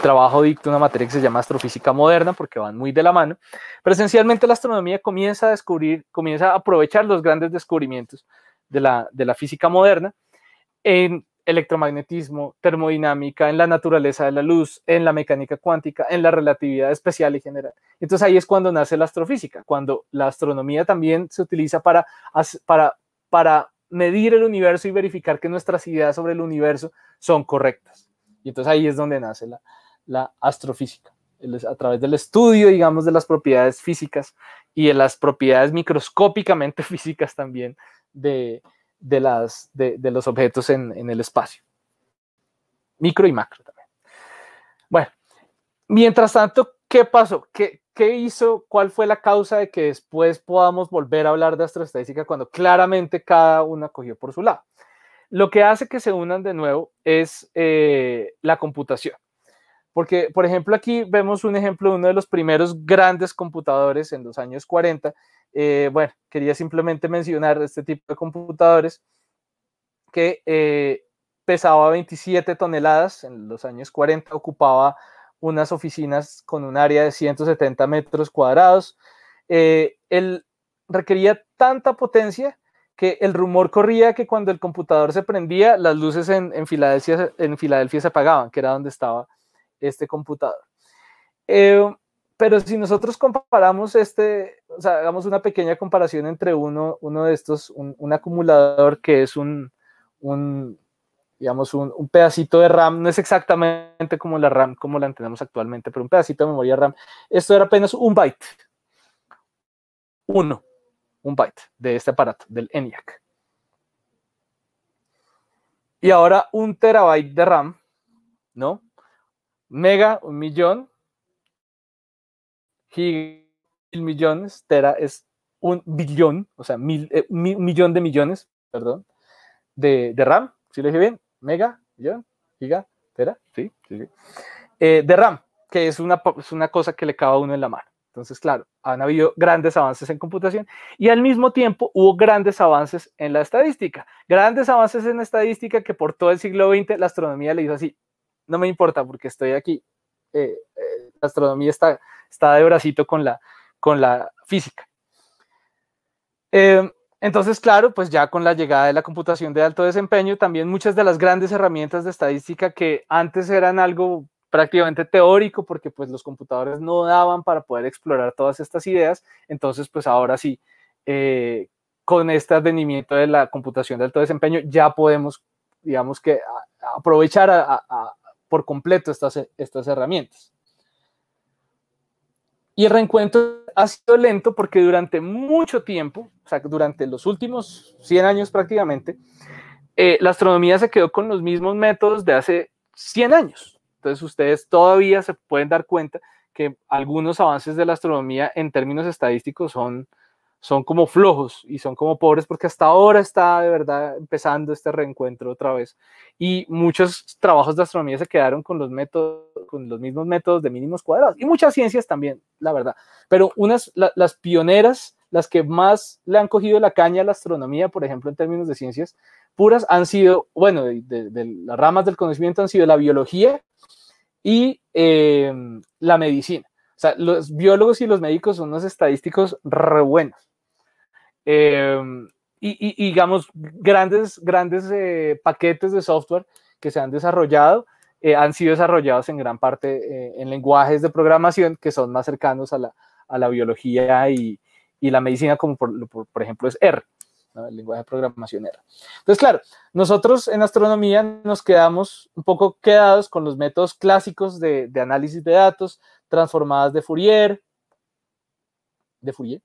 trabajo dicto una materia que se llama astrofísica moderna porque van muy de la mano. Pero esencialmente la astronomía comienza a descubrir, comienza a aprovechar los grandes descubrimientos de la, de la física moderna electromagnetismo, termodinámica, en la naturaleza de la luz, en la mecánica cuántica, en la relatividad especial y general. Entonces ahí es cuando nace la astrofísica, cuando la astronomía también se utiliza para, para, para medir el universo y verificar que nuestras ideas sobre el universo son correctas. Y entonces ahí es donde nace la, la astrofísica, a través del estudio, digamos, de las propiedades físicas y de las propiedades microscópicamente físicas también de, de, las, de, de los objetos en, el espacio. Micro y macro también. Bueno, mientras tanto, ¿qué pasó? ¿Qué, hizo? ¿Cuál fue la causa de que después podamos volver a hablar de astroestadística cuando claramente cada una cogió por su lado? Lo que hace que se unan de nuevo es eh, la computación. Porque, por ejemplo, aquí vemos un ejemplo de uno de los primeros grandes computadores en los años 40. Eh, bueno, quería simplemente mencionar este tipo de computadores que eh, pesaba 27 toneladas en los años 40, ocupaba unas oficinas con un área de 170 metros cuadrados. él eh, requería tanta potencia que el rumor corría que cuando el computador se prendía, las luces en, Filadelfia, en Filadelfia se apagaban, que era donde estaba este computador. Eh, pero si nosotros comparamos este, o sea, hagamos una pequeña comparación entre uno, uno de estos, un, acumulador que es un, digamos, un, un, pedacito de RAM, no es exactamente como la RAM, como la entendemos actualmente, pero un pedacito de memoria RAM, esto era apenas un byte, uno, un byte de este aparato, del ENIAC. Y ahora un terabyte de RAM, ¿no? Mega, un millón. Giga, mil millones. Tera es un billón, o sea, mil, eh, millón de millones, perdón, de, RAM. Si lo dije bien, mega, millón, giga, tera, sí, sí, sí. Eh, de RAM, que es una, es una cosa que le cabe a uno en la mano. Entonces, claro, han habido grandes avances en computación y al mismo tiempo hubo grandes avances en la estadística. Grandes avances en estadística que por todo el siglo XX la astronomía le hizo así, no me importa porque estoy aquí. Eh, eh, la astronomía está, está de bracito con la, con la física. Eh, entonces, claro, pues ya con la llegada de la computación de alto desempeño, también muchas de las grandes herramientas de estadística que antes eran algo prácticamente teórico, porque pues los computadores no daban para poder explorar todas estas ideas, entonces pues ahora sí, con este advenimiento de la computación de alto desempeño, ya podemos, digamos que, aprovechar a, por completo estas, estas herramientas. Y el reencuentro ha sido lento porque durante mucho tiempo, durante los últimos 100 años prácticamente, eh, la astronomía se quedó con los mismos métodos de hace 100 años. Entonces ustedes todavía se pueden dar cuenta que algunos avances de la astronomía en términos estadísticos son son como flojos y son como pobres porque hasta ahora está de verdad empezando este reencuentro otra vez. Y muchos trabajos de astronomía se quedaron con los métodos, con los mismos métodos de mínimos cuadrados y muchas ciencias también, la verdad. Pero unas, las pioneras, las que más le han cogido la caña a la astronomía, por ejemplo, en términos de ciencias puras, han sido, bueno, de, las ramas del conocimiento han sido la biología y eh, la medicina. O sea, los biólogos y los médicos son unos estadísticos re buenos Em, y, digamos, grandes, grandes eh, paquetes de software que se han desarrollado eh, han sido desarrollados en gran parte eh, en lenguajes de programación que son más cercanos a la, biología y, y, la medicina, como por, ejemplo es R. el lenguaje de programación R Entonces, claro, nosotros en astronomía nos quedamos un poco quedados con los métodos clásicos de, de análisis de datos, transformadas de Fourier, de Fourier,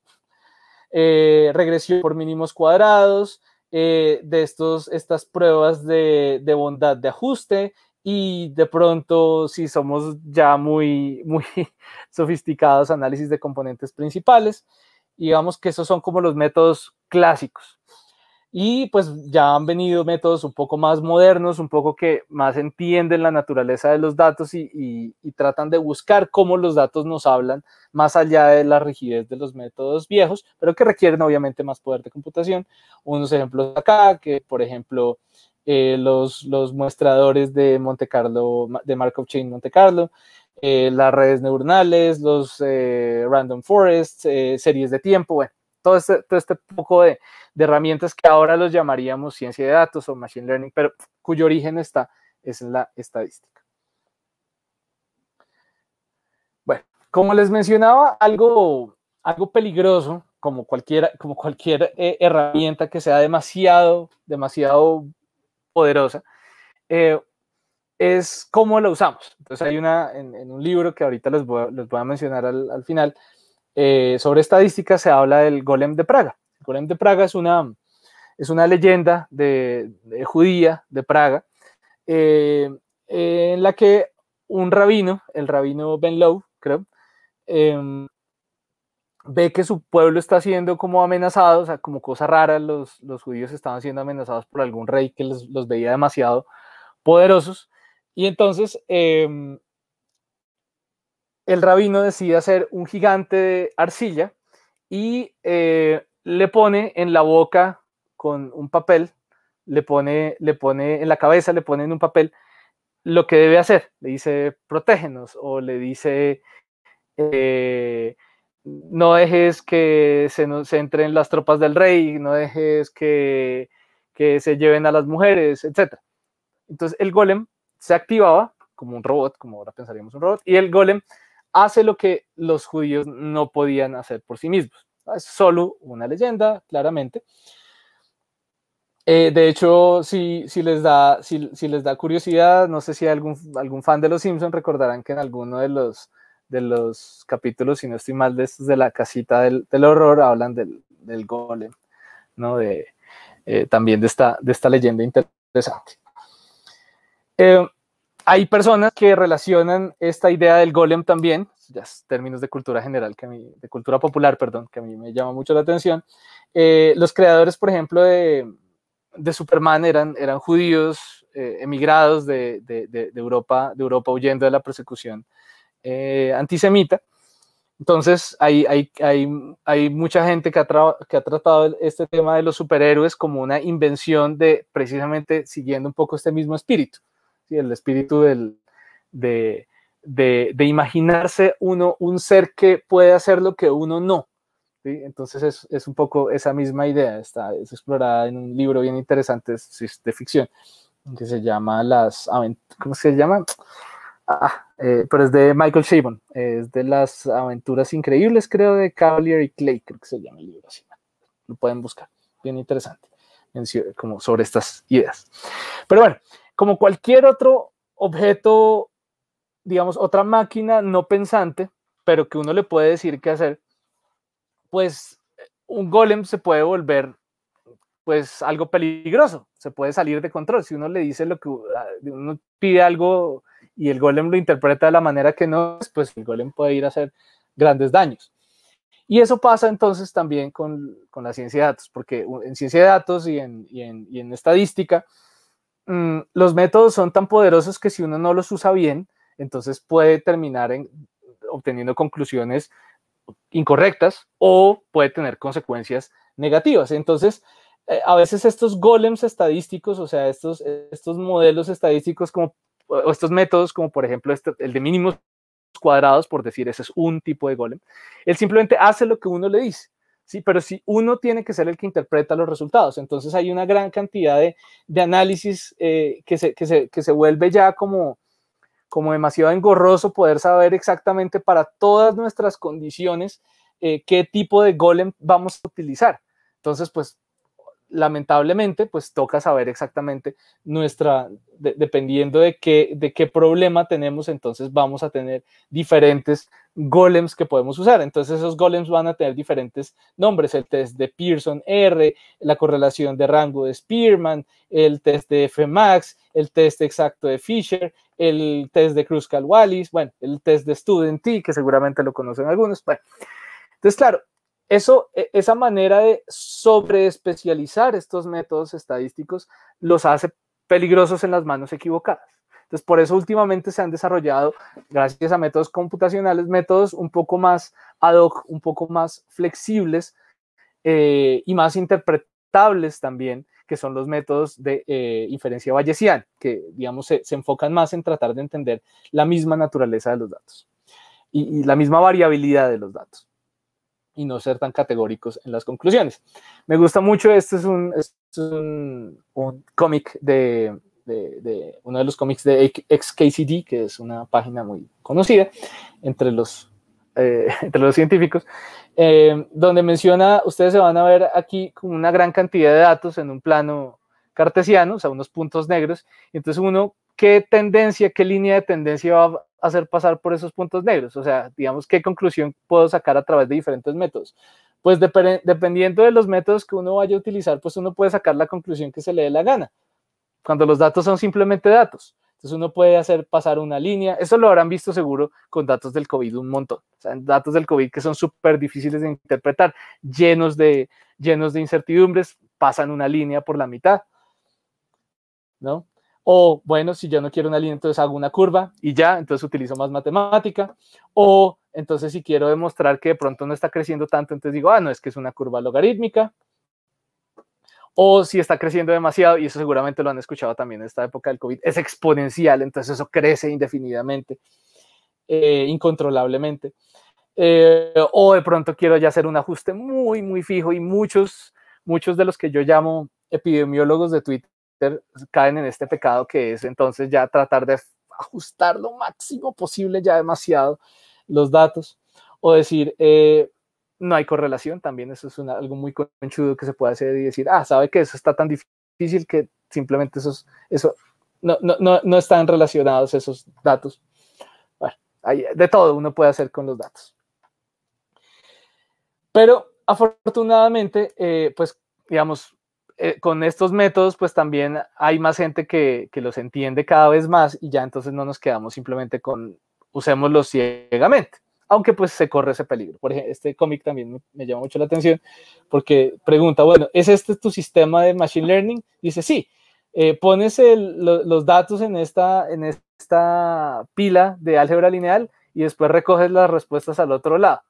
eh, regresión por mínimos cuadrados, eh, de estos, estas pruebas de, bondad de ajuste y de pronto si somos ya muy, muy sofisticados análisis de componentes principales. Digamos que esos son como los métodos clásicos. Y pues ya han venido métodos un poco más modernos, un poco que más entienden la naturaleza de los datos y, tratan de buscar cómo los datos nos hablan más allá de la rigidez de los métodos viejos, pero que requieren obviamente más poder de computación. Unos ejemplos acá, que por ejemplo eh, los, los muestradores de Monte Carlo, de Markov Chain Monte Carlo, eh, las redes neuronales, los eh, random forests, series de tiempo, bueno este, todo este, poco de, herramientas que ahora los llamaríamos ciencia de datos o machine learning, pero cuyo origen está es en la estadística. Bueno, como les mencionaba, algo, algo peligroso, como, cualquiera, como cualquier eh, herramienta que sea demasiado, demasiado poderosa, eh, es cómo la usamos. Entonces hay una, en, un libro que ahorita les voy, a mencionar al, al final, eh, sobre estadísticas se habla del Golem de Praga. El Golem de Praga es una, es una leyenda de, judía de Praga, eh, en la que un rabino, el rabino Ben Lowe, creo, em, ve que su pueblo está siendo como amenazado, o sea, como cosa rara, los, judíos estaban siendo amenazados por algún rey que los, veía demasiado poderosos. Y entonces em, el rabino decide hacer un gigante de arcilla y eh, le pone en la boca con un papel, le pone, le pone en la cabeza, le pone en un papel lo que debe hacer. Le dice, protégenos o le dice, eh, no dejes que se nos entren las tropas del rey, no dejes que, que se lleven a las mujeres, etc. Entonces el golem se activaba como un robot, como ahora pensaríamos un robot, y el golem hace lo que los judíos no podían hacer por sí mismos. Es solo una leyenda, claramente. Eh, de hecho, si, les da, curiosidad, no sé si hay algún, fan de Los Simpsons recordarán que en alguno de los, capítulos, si no estoy mal, de de la casita del, horror, hablan del, golem, eh, también de esta, de esta leyenda interesante. Eh, hay personas que relacionan esta idea del golem también, ya es términos de cultura general, que de cultura popular, perdón, que a mí me llama mucho la atención. Eh, los creadores, por ejemplo, de, de Superman eran, eran judíos eh, emigrados de, de, de, Europa, de Europa huyendo de la persecución eh, antisemita. Entonces, hay, hay, hay, hay, mucha gente que ha, que ha tratado este tema de los superhéroes como una invención de, precisamente, siguiendo un poco este mismo espíritu el espíritu del, de, de, imaginarse uno un ser que puede hacer lo que uno no. ¿sí? Entonces es, es, un poco esa misma idea, está, es explorada en un libro bien interesante de ficción, que se llama Las ¿cómo se llama? Ah, eh, pero es de Michael Chabon, es de las aventuras increíbles, creo, de Cavalier y Clay, creo que se llama el libro así. Lo pueden buscar, bien interesante, como sobre estas ideas. Pero bueno, como cualquier otro objeto, digamos, otra máquina no pensante, pero que uno le puede decir qué hacer, pues un golem se puede volver pues algo peligroso, se puede salir de control. Si uno le dice lo que ah, uno pide algo y el golem lo interpreta de la manera que no es, pues el golem puede ir a hacer grandes daños. Y eso pasa entonces también con, con la ciencia de datos, porque en ciencia de datos y en estadística, Mm, los métodos son tan poderosos que si uno no los usa bien, entonces puede terminar en, obteniendo conclusiones incorrectas o puede tener consecuencias negativas. Entonces, eh, a veces estos golems estadísticos, o sea, estos, estos modelos estadísticos como o estos métodos, como por ejemplo este, el de mínimos cuadrados, por decir, ese es un tipo de golem, él simplemente hace lo que uno le dice. ¿sí? Pero si uno tiene que ser el que interpreta los resultados, entonces hay una gran cantidad de, análisis eh, que, se, vuelve ya como, como demasiado engorroso poder saber exactamente para todas nuestras condiciones eh, qué tipo de golem vamos a utilizar. Entonces, pues lamentablemente, pues toca saber exactamente nuestra, dependiendo de qué, de qué problema tenemos, entonces vamos a tener diferentes golems que podemos usar. Entonces esos golems van a tener diferentes nombres, el test de Pearson R, la correlación de rango de Spearman, el test de Fmax, el test exacto de Fisher, el test de Kruskal-Wallis, bueno, el test de Student T, que seguramente lo conocen algunos. entonces, claro, eso, e, esa manera de sobreespecializar estos métodos estadísticos los hace peligrosos en las manos equivocadas. Entonces, por eso últimamente se han desarrollado, gracias a métodos computacionales, métodos un poco más ad hoc, un poco más flexibles eh, y más interpretables también, que son los métodos de eh, inferencia bayesiana, que, digamos, se, enfocan más en tratar de entender la misma naturaleza de los datos y la misma variabilidad de los datos y no ser tan categóricos en las conclusiones. Me gusta mucho, este es un, un, cómic de, de, de, uno de los cómics de XKCD, que es una página muy conocida entre los, eh, entre los científicos, eh, donde menciona, ustedes se van a ver aquí con una gran cantidad de datos en un plano cartesiano, o sea, unos puntos negros, y entonces uno qué tendencia, qué línea de tendencia va a hacer pasar por esos puntos negros? O sea, digamos, ¿qué conclusión puedo sacar a través de diferentes métodos? Pues dependiendo de los métodos que uno vaya a utilizar, pues uno puede sacar la conclusión que se le dé la gana, cuando los datos son simplemente datos. Entonces uno puede hacer pasar una línea, eso lo habrán visto seguro con datos del COVID un montón, o sea, datos del COVID que son súper difíciles de interpretar, llenos de, llenos de incertidumbres, pasan una línea por la mitad, ¿no? O bueno, si yo no quiero una línea, entonces hago una curva y ya, entonces utilizo más matemática. O entonces si quiero demostrar que de pronto no está creciendo tanto, entonces digo, ah, no, es que es una curva logarítmica. O si está creciendo demasiado, y eso seguramente lo han escuchado también en esta época del COVID, es exponencial, entonces eso crece indefinidamente, eh, incontrolablemente. Eh, o de pronto quiero ya hacer un ajuste muy, muy fijo y muchos, muchos de los que yo llamo epidemiólogos de Twitter caen en este pecado que es entonces ya tratar de ajustar lo máximo posible ya demasiado los datos o decir eh, no hay correlación, también eso es algo muy conchudo que se puede hacer y decir, ah, sabe que eso está tan difícil que simplemente esos, eso, no, están relacionados esos datos. de todo uno puede hacer con los datos. Pero afortunadamente, eh, pues, digamos, eh, con estos métodos, pues también hay más gente que, los entiende cada vez más y ya entonces no nos quedamos simplemente con usémoslos ciegamente, aunque pues se corre ese peligro. Por ejemplo, este cómic también me, llama mucho la atención porque pregunta, bueno, ¿es este tu sistema de Machine Learning? Dice, sí, eh, pones los datos en esta, en esta pila de álgebra lineal y después recoges las respuestas al otro lado.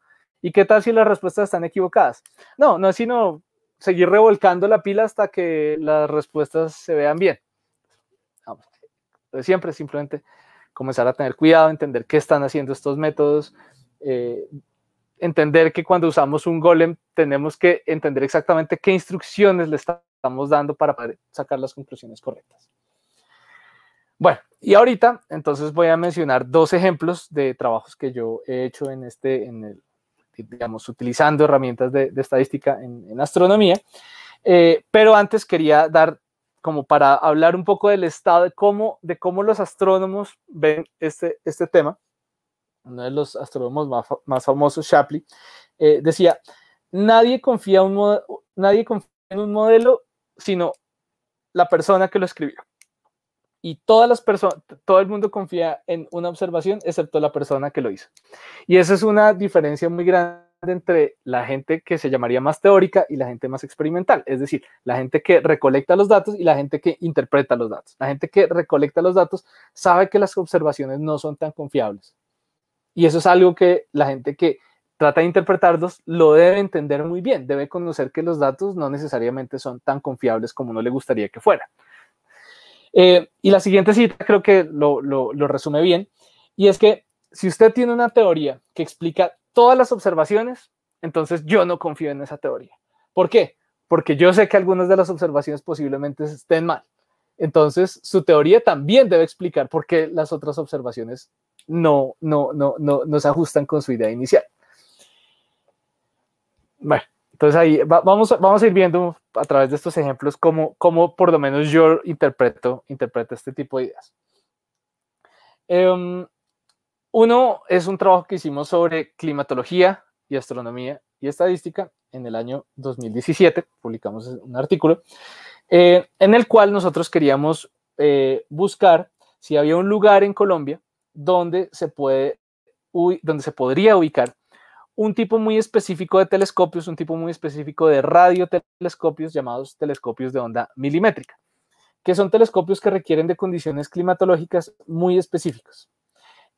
¿Y qué tal si las respuestas están equivocadas? No, no es sino seguir revolcando la pila hasta que las respuestas se vean bien. siempre simplemente comenzar a tener cuidado, entender qué están haciendo estos métodos, eh, entender que cuando usamos un golem tenemos que entender exactamente qué instrucciones le estamos dando para poder sacar las conclusiones correctas. Bueno, y ahorita entonces voy a mencionar dos ejemplos de trabajos que yo he hecho en este, en el, digamos, utilizando herramientas de, estadística en, astronomía. Eh, pero antes quería dar como para hablar un poco del estado, de cómo, de cómo los astrónomos ven este, este tema. Uno de los astrónomos más, más famosos, Shapley, eh, decía, nadie confía, un nadie confía en un modelo sino la persona que lo escribió y todas las personas, todo el mundo confía en una observación excepto la persona que lo hizo. Y esa es una diferencia muy grande entre la gente que se llamaría más teórica y la gente más experimental, es decir, la gente que recolecta los datos y la gente que interpreta los datos. La gente que recolecta los datos sabe que las observaciones no son tan confiables. Y eso es algo que la gente que trata de interpretarlos lo debe entender muy bien, debe conocer que los datos no necesariamente son tan confiables como uno le gustaría que fueran. Eh, y la siguiente cita creo que lo, resume bien, y es que si usted tiene una teoría que explica todas las observaciones, entonces yo no confío en esa teoría. ¿Por qué? Porque yo sé que algunas de las observaciones posiblemente estén mal. Entonces, su teoría también debe explicar por qué las otras observaciones no, no, no, no, no se ajustan con su idea inicial. Bueno, entonces ahí vamos, vamos a ir viendo a través de estos ejemplos cómo, cómo por lo menos yo interpreto, este tipo de ideas. Em, uno es un trabajo que hicimos sobre climatología y astronomía y estadística en el año 2017, publicamos un artículo, eh, en el cual nosotros queríamos eh, buscar si había un lugar en Colombia donde se, puede, donde se podría ubicar un tipo muy específico de telescopios, un tipo muy específico de radiotelescopios llamados telescopios de onda milimétrica, que son telescopios que requieren de condiciones climatológicas muy específicas.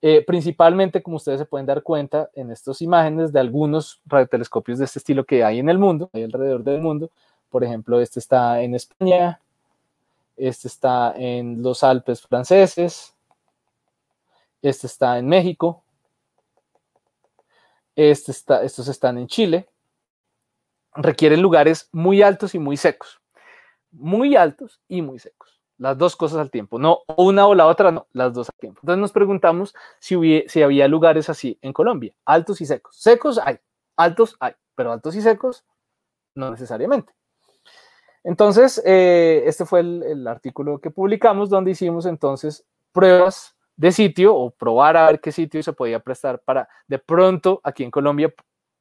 Eh, principalmente, como ustedes se pueden dar cuenta en estas imágenes de algunos radiotelescopios de este estilo que hay en el mundo, hay alrededor del mundo. Por ejemplo, este está en España, este está en los Alpes franceses, este está en México, este estos están en Chile, requieren lugares muy altos y muy secos. Muy altos y muy secos. Las dos cosas al tiempo. No una o la otra, no, las dos al tiempo. Entonces nos preguntamos si, había lugares así en Colombia, altos y secos. Secos hay, altos hay, pero altos y secos no necesariamente. Entonces, eh, este fue el artículo que publicamos donde hicimos entonces pruebas de sitio o probar a ver qué sitio se podía prestar para de pronto aquí en Colombia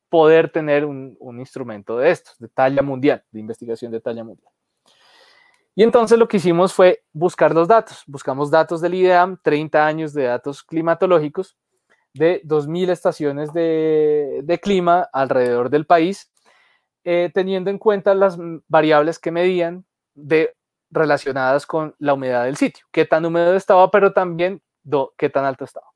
poder tener un, un instrumento de estos, de talla mundial, de investigación de talla mundial. Y entonces lo que hicimos fue buscar los datos. Buscamos datos del IDEAM, 30 años de datos climatológicos de 2.000 estaciones de, de, clima alrededor del país, eh, teniendo en cuenta las variables que medían de, relacionadas con la humedad del sitio, qué tan húmedo estaba, pero también qué tan alto estaba.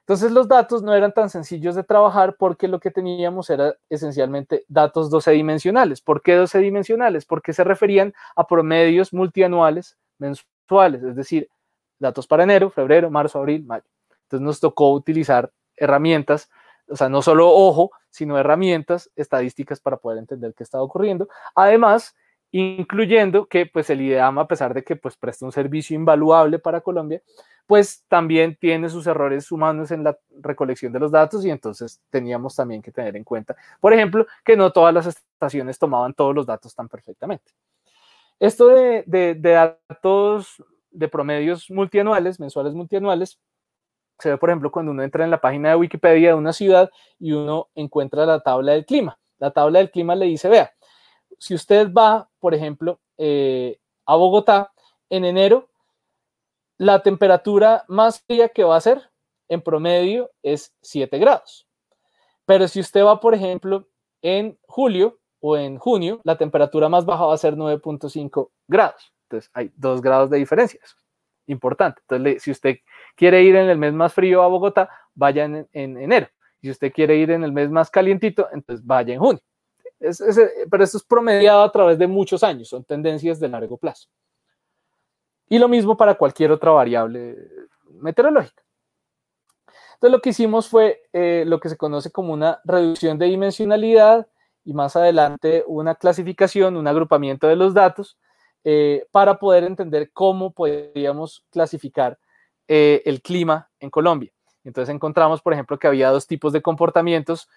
Entonces los datos no eran tan sencillos de trabajar porque lo que teníamos era esencialmente datos 12 dimensionales. ¿Por qué 12 dimensionales? Porque se referían a promedios multianuales mensuales, es decir, datos para enero, febrero, marzo, abril, mayo. Entonces nos tocó utilizar herramientas, o sea, no solo ojo, sino herramientas estadísticas para poder entender qué estaba ocurriendo. Además, incluyendo que pues el IDEAM, a pesar de que pues presta un servicio invaluable para Colombia, pues también tiene sus errores humanos en la recolección de los datos y entonces teníamos también que tener en cuenta, por ejemplo, que no todas las estaciones tomaban todos los datos tan perfectamente. Esto de, de, datos de promedios multianuales, mensuales multianuales, se ve, por ejemplo, cuando uno entra en la página de Wikipedia de una ciudad y uno encuentra la tabla del clima. La tabla del clima le dice, vea, si usted va, por ejemplo, eh, a Bogotá en enero, la temperatura más fría que va a ser en promedio es 7 grados. Pero si usted va, por ejemplo, en julio o en junio, la temperatura más baja va a ser 9.5 grados. Entonces hay 2 grados de diferencia. importante. Entonces, si usted quiere ir en el mes más frío a Bogotá, vaya en, enero. Si usted quiere ir en el mes más calientito, entonces vaya en junio. pero esto es promediado a través de muchos años, son tendencias de largo plazo. Y lo mismo para cualquier otra variable meteorológica. Entonces lo que hicimos fue eh, lo que se conoce como una reducción de dimensionalidad y más adelante una clasificación, un agrupamiento de los datos eh, para poder entender cómo podríamos clasificar eh, el clima en Colombia. Entonces encontramos, por ejemplo, que había dos tipos de comportamientos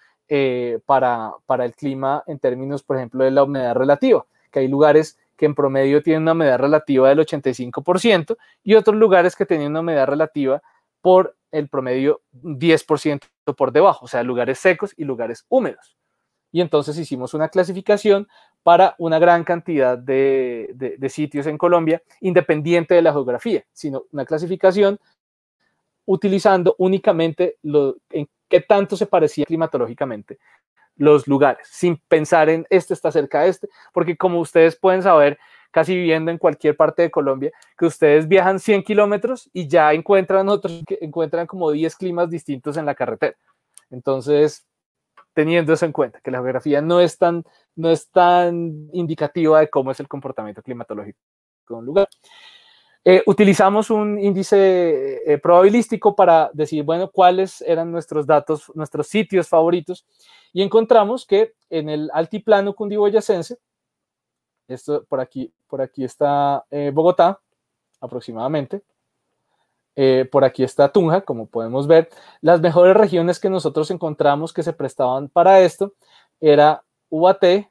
para, para el clima en términos, por ejemplo, de la humedad relativa, que hay lugares que en promedio tienen una humedad relativa del 85%, y otros lugares que tienen una humedad relativa por el promedio 10% por debajo, o sea, lugares secos y lugares húmedos. Y entonces hicimos una clasificación para una gran cantidad de, sitios en Colombia, independiente de la geografía, sino una clasificación utilizando únicamente lo, en qué tanto se parecía climatológicamente los lugares, sin pensar en este está cerca de este, porque como ustedes pueden saber, casi viviendo en cualquier parte de Colombia, que ustedes viajan 100 kilómetros y ya encuentran otros, que encuentran como 10 climas distintos en la carretera. Entonces, teniendo eso en cuenta, que la geografía no es tan, no es tan indicativa de cómo es el comportamiento climatológico de un lugar. Eh, utilizamos un índice eh, probabilístico para decir, bueno, cuáles eran nuestros datos, nuestros sitios favoritos. Y encontramos que en el altiplano cundiboyacense, esto por aquí, por aquí está eh, Bogotá, aproximadamente, eh, por aquí está Tunja, como podemos ver, las mejores regiones que nosotros encontramos que se prestaban para esto era Ubaté,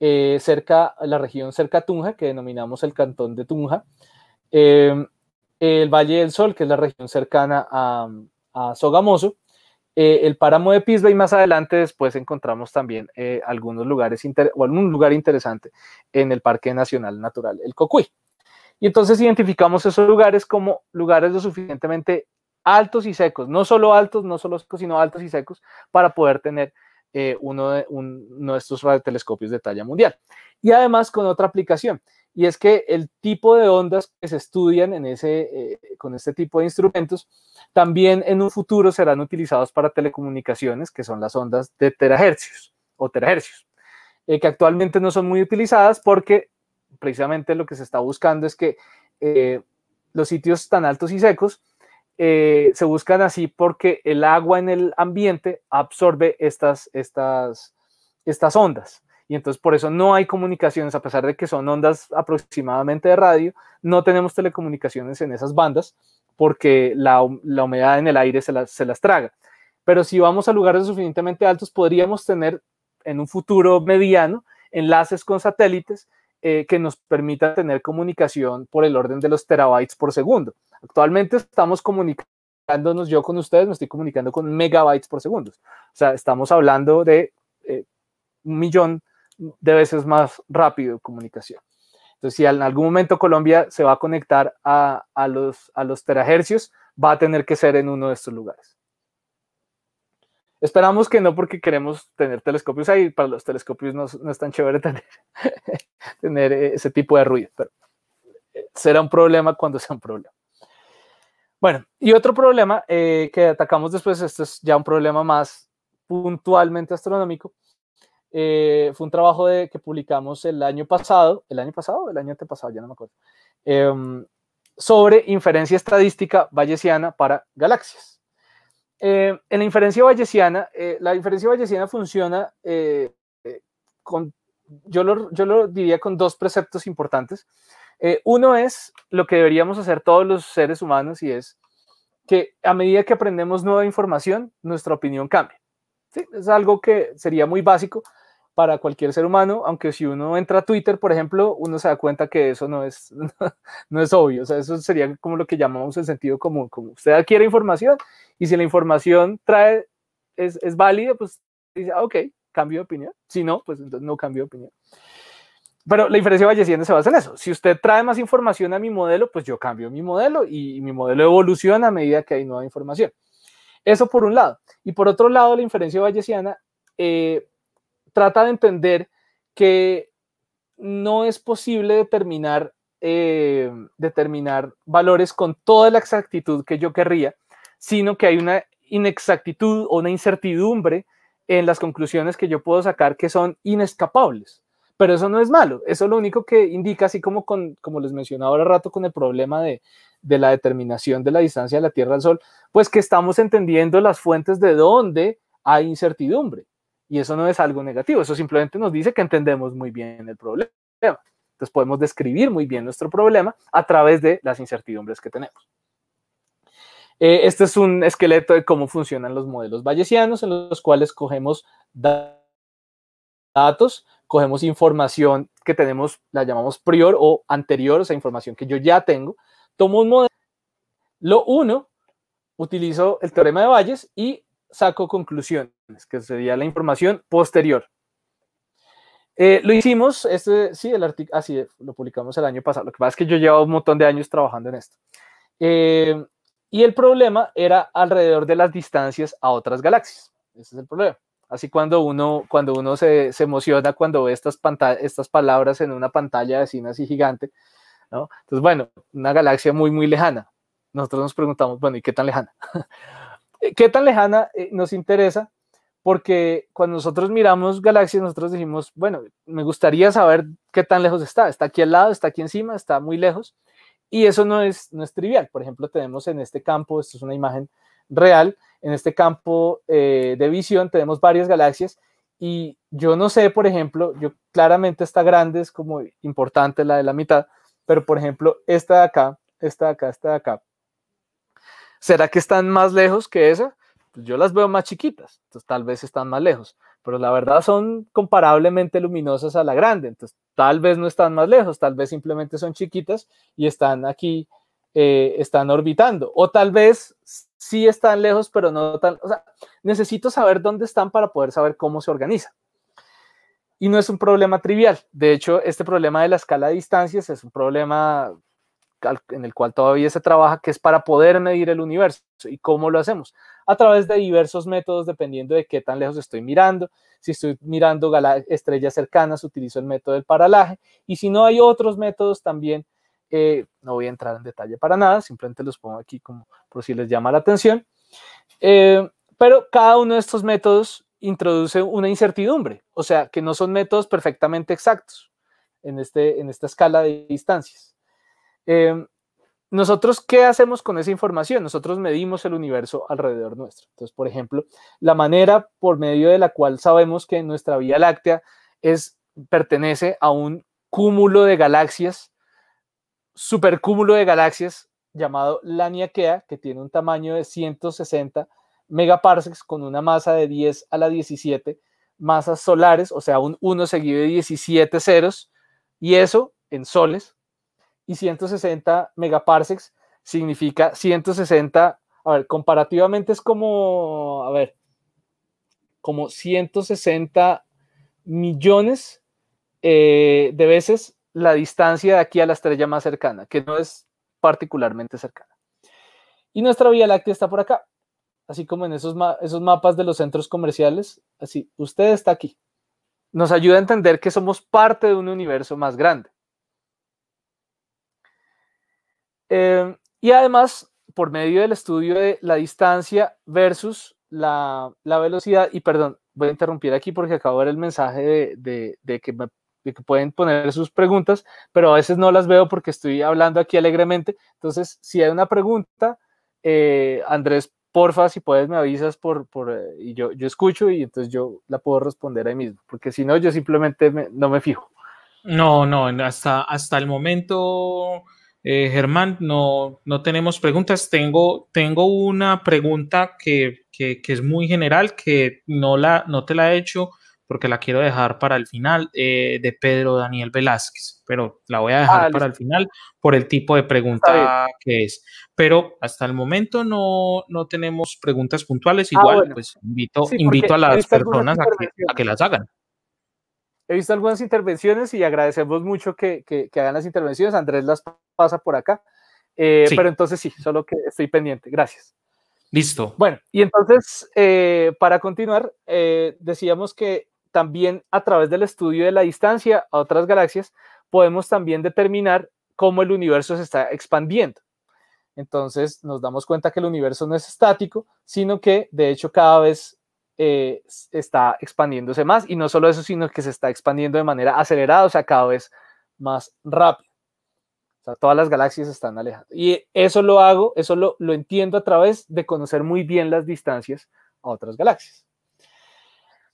eh, cerca, la región cerca Tunja, que denominamos el cantón de Tunja, el Valle del Sol, que es la región cercana a, a Sogamoso, eh, el páramo de Pisba y más adelante después encontramos también eh, algunos lugares o algún lugar interesante en el Parque Nacional Natural, el Cocuy. Y entonces identificamos esos lugares como lugares lo suficientemente altos y secos, no solo altos, no solo secos, sino altos y secos para poder tener eh, uno, de, nuestros telescopios de talla mundial. Y además con otra aplicación, y es que el tipo de ondas que se estudian eh, con este tipo de instrumentos también en un futuro serán utilizados para telecomunicaciones, que son las ondas de terahercios o terahercios, eh, que actualmente no son muy utilizadas porque precisamente lo que se está buscando es que eh, los sitios tan altos y secos se buscan así porque el agua en el ambiente absorbe estas, estas, estas ondas y entonces por eso no hay comunicaciones, a pesar de que son ondas aproximadamente de radio, no tenemos telecomunicaciones en esas bandas porque la, humedad en el aire se, las traga. Pero si vamos a lugares suficientemente altos, podríamos tener en un futuro mediano enlaces con satélites eh, que nos permitan tener comunicación por el orden de los terabytes por segundo. Actualmente estamos comunicándonos, yo con ustedes me estoy comunicando con megabytes por segundo. O sea, estamos hablando de eh, un millón de veces más rápido comunicación. Entonces, si en algún momento Colombia se va a conectar a, los, a los terahercios, va a tener que ser en uno de estos lugares. Esperamos que no porque queremos tener telescopios ahí, para los telescopios no, no es tan chévere tener, tener ese tipo de ruido, pero eh, será un problema cuando sea un problema. Bueno, y otro problema eh, que atacamos después, esto es ya un problema más puntualmente astronómico, eh, fue un trabajo de, que publicamos el año pasado, el año pasado, el año antepasado, ya no me acuerdo, em, sobre inferencia estadística bayesiana para galaxias. Em, en la inferencia bayesiana, eh, la inferencia bayesiana funciona eh, con, yo lo, yo lo diría con dos preceptos importantes. uno es lo que deberíamos hacer todos los seres humanos y es que a medida que aprendemos nueva información, nuestra opinión cambia. es algo que sería muy básico, para cualquier ser humano, aunque si uno entra a Twitter, por ejemplo, uno se da cuenta que eso no es, no, es obvio, o sea, eso sería como lo que llamamos el sentido común, como usted adquiere información y si la información trae, es, es válida, pues dice, ah, ok, cambio de opinión, si no, pues entonces no cambio de opinión. Pero la inferencia bayesiana se basa en eso, si usted trae más información a mi modelo, pues yo cambio mi modelo y, y mi modelo evoluciona a medida que hay nueva información. Eso por un lado. Y por otro lado, la inferencia bayesiana eh, trata de entender que no es posible determinar, eh, determinar valores con toda la exactitud que yo querría, sino que hay una inexactitud o una incertidumbre en las conclusiones que yo puedo sacar que son inescapables. Pero eso no es malo, eso es lo único que indica, así como, con, como les mencionaba ahora rato con el problema de, de la determinación de la distancia de la Tierra al Sol, pues que estamos entendiendo las fuentes de dónde hay incertidumbre. Y eso no es algo negativo, eso simplemente nos dice que entendemos muy bien el problema. Entonces podemos describir muy bien nuestro problema a través de las incertidumbres que tenemos. Eh, este es un esqueleto de cómo funcionan los modelos bayesianos, en los cuales cogemos datos, cogemos información que tenemos, la llamamos prior o anterior, o sea, información que yo ya tengo. Tomo un modelo, lo uno, utilizo el teorema de Bayes y saco conclusiones, que sería la información posterior. Eh, lo hicimos, este, sí, el artículo, así ah, lo publicamos el año pasado. Lo que pasa es que yo llevo un montón de años trabajando en esto. Eh, y el problema era alrededor de las distancias a otras galaxias. Ese es el problema. Así cuando uno, cuando uno se, emociona cuando ve estas, estas palabras en una pantalla de cine así gigante, ¿no? Entonces, bueno, una galaxia muy, muy lejana. Nosotros nos preguntamos, bueno, ¿y qué tan lejana? Eh, ¿Qué tan lejana eh, nos interesa? Porque cuando nosotros miramos galaxias, nosotros dijimos, bueno, me gustaría saber qué tan lejos está. ¿Está aquí al lado? ¿Está aquí encima? ¿Está muy lejos? Y eso no es, no es trivial. Por ejemplo, tenemos en este campo, esto es una imagen real, en este campo eh, de visión tenemos varias galaxias y yo no sé, por ejemplo, yo claramente está grande es como importante la de la mitad, pero por ejemplo, esta de acá, esta de acá, esta de acá, ¿Será que están más lejos que esa? Pues, yo las veo más chiquitas, entonces tal vez están más lejos, pero la verdad son comparablemente luminosas a la grande, entonces tal vez no están más lejos, tal vez simplemente son chiquitas y están aquí, eh, están orbitando, o tal vez sí están lejos, pero no tan, o sea, necesito saber dónde están para poder saber cómo se organiza. Y no es un problema trivial. De hecho, este problema de la escala de distancias es un problema en el cual todavía se trabaja, que es para poder medir el universo. ¿Y cómo lo hacemos? A través de diversos métodos, dependiendo de qué tan lejos estoy mirando. Si estoy mirando estrellas cercanas, utilizo el método del paralaje. Y si no, hay otros métodos también. Eh, no voy a entrar en detalle para nada, simplemente los pongo aquí como por si les llama la atención. Eh, pero cada uno de estos métodos introduce una incertidumbre, o sea, que no son métodos perfectamente exactos en, este, en esta escala de distancias. Em, nosotros, ¿qué hacemos con esa información? Nosotros medimos el universo alrededor nuestro. Entonces, por ejemplo, la manera por medio de la cual sabemos que nuestra Vía Láctea es, pertenece a un cúmulo de galaxias, supercúmulo de galaxias llamado Laniakea, que tiene un tamaño de 160 megaparsecs con una masa de 10 a la 17 masas solares, o sea, un 1 seguido de 17 ceros, y eso en soles, y 160 megaparsecs significa 160, a ver, comparativamente es como, a ver, como 160 millones eh, de veces la distancia de aquí a la estrella más cercana, que no es particularmente cercana. Y nuestra Vía Láctea está por acá, así como en esos, esos mapas de los centros comerciales, así, usted está aquí. Nos ayuda a entender que somos parte de un universo más grande. Em, y además, por medio del estudio de la distancia versus la, la, velocidad, y perdón, voy a interrumpir aquí porque acabo de ver el mensaje de, de, que me, pueden poner sus preguntas, pero a veces no las veo porque estoy hablando aquí alegremente. Entonces, si hay una pregunta, eh, Andrés, porfa, si puedes, me avisas por, por eh, y yo, yo escucho y entonces yo la puedo responder ahí mismo, porque si no, yo simplemente no me fijo. No, no, hasta, hasta el momento eh, Germán, no, no tenemos preguntas. Tengo, tengo una pregunta que, es muy general, que no, la, no te la he hecho porque la quiero dejar para el final, eh, de Pedro Daniel Velázquez, pero la voy a dejar ah, para el final por el tipo de pregunta que es. Pero hasta el momento no, no tenemos preguntas puntuales, ah, igual pues invito, invito a las personas a que las hagan he visto algunas intervenciones y agradecemos mucho que, hagan las intervenciones. Andrés las pasa por acá. Eh, pero entonces sí, solo que estoy pendiente. Gracias. Listo. Bueno, y entonces, eh, para continuar, eh, decíamos que también a través del estudio de la distancia a otras galaxias, podemos también determinar cómo el universo se está expandiendo. Entonces, nos damos cuenta que el universo no es estático, sino que, de hecho, cada vez eh, está expandiéndose más y no solo eso, sino que se está expandiendo de manera acelerada, o sea, cada vez más rápido. O sea, todas las galaxias están alejadas. Y eso lo hago, eso lo, entiendo a través de conocer muy bien las distancias a otras galaxias.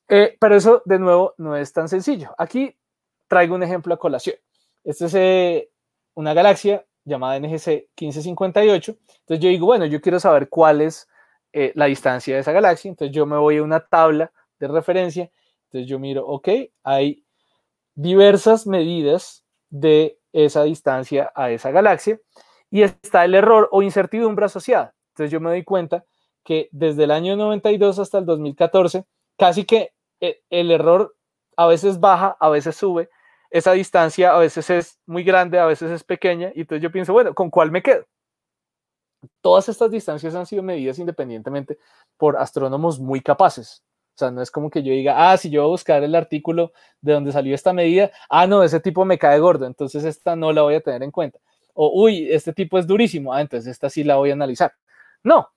Eh, pero eso, de nuevo, no es tan sencillo. Aquí traigo un ejemplo a colación. Esta es eh, una galaxia llamada NGC 1558. Entonces yo digo, bueno, yo quiero saber cuál es eh, la distancia de esa galaxia. Entonces yo me voy a una tabla de referencia. Entonces yo miro, ok, hay diversas medidas de esa distancia a esa galaxia y está el error o incertidumbre asociada. Entonces yo me doy cuenta que desde el año 92 hasta el 2014, casi que eh, el error a veces baja, a veces sube, esa distancia a veces es muy grande, a veces es pequeña, y entonces yo pienso, bueno, ¿con cuál me quedo? todas estas distancias han sido medidas independientemente por astrónomos muy capaces. O sea, no es como que yo diga, ah, si yo voy a buscar el artículo de donde salió esta medida, ah, no, ese tipo me cae gordo, entonces esta no la voy a tener en cuenta. O, uy, este tipo es durísimo, ah, entonces esta sí la voy a analizar. No.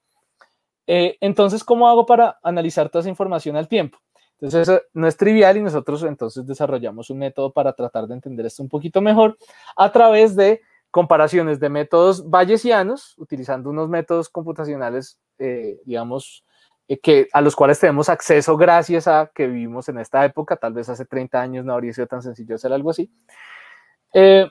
Eh, entonces, ¿cómo hago para analizar toda esa información al tiempo? Entonces, no es trivial y nosotros entonces desarrollamos un método para tratar de entender esto un poquito mejor a través de comparaciones de métodos bayesianos, utilizando unos métodos computacionales, eh, digamos, eh, que, a los cuales tenemos acceso gracias a que vivimos en esta época, tal vez hace 30 años no habría sido tan sencillo hacer algo así, eh,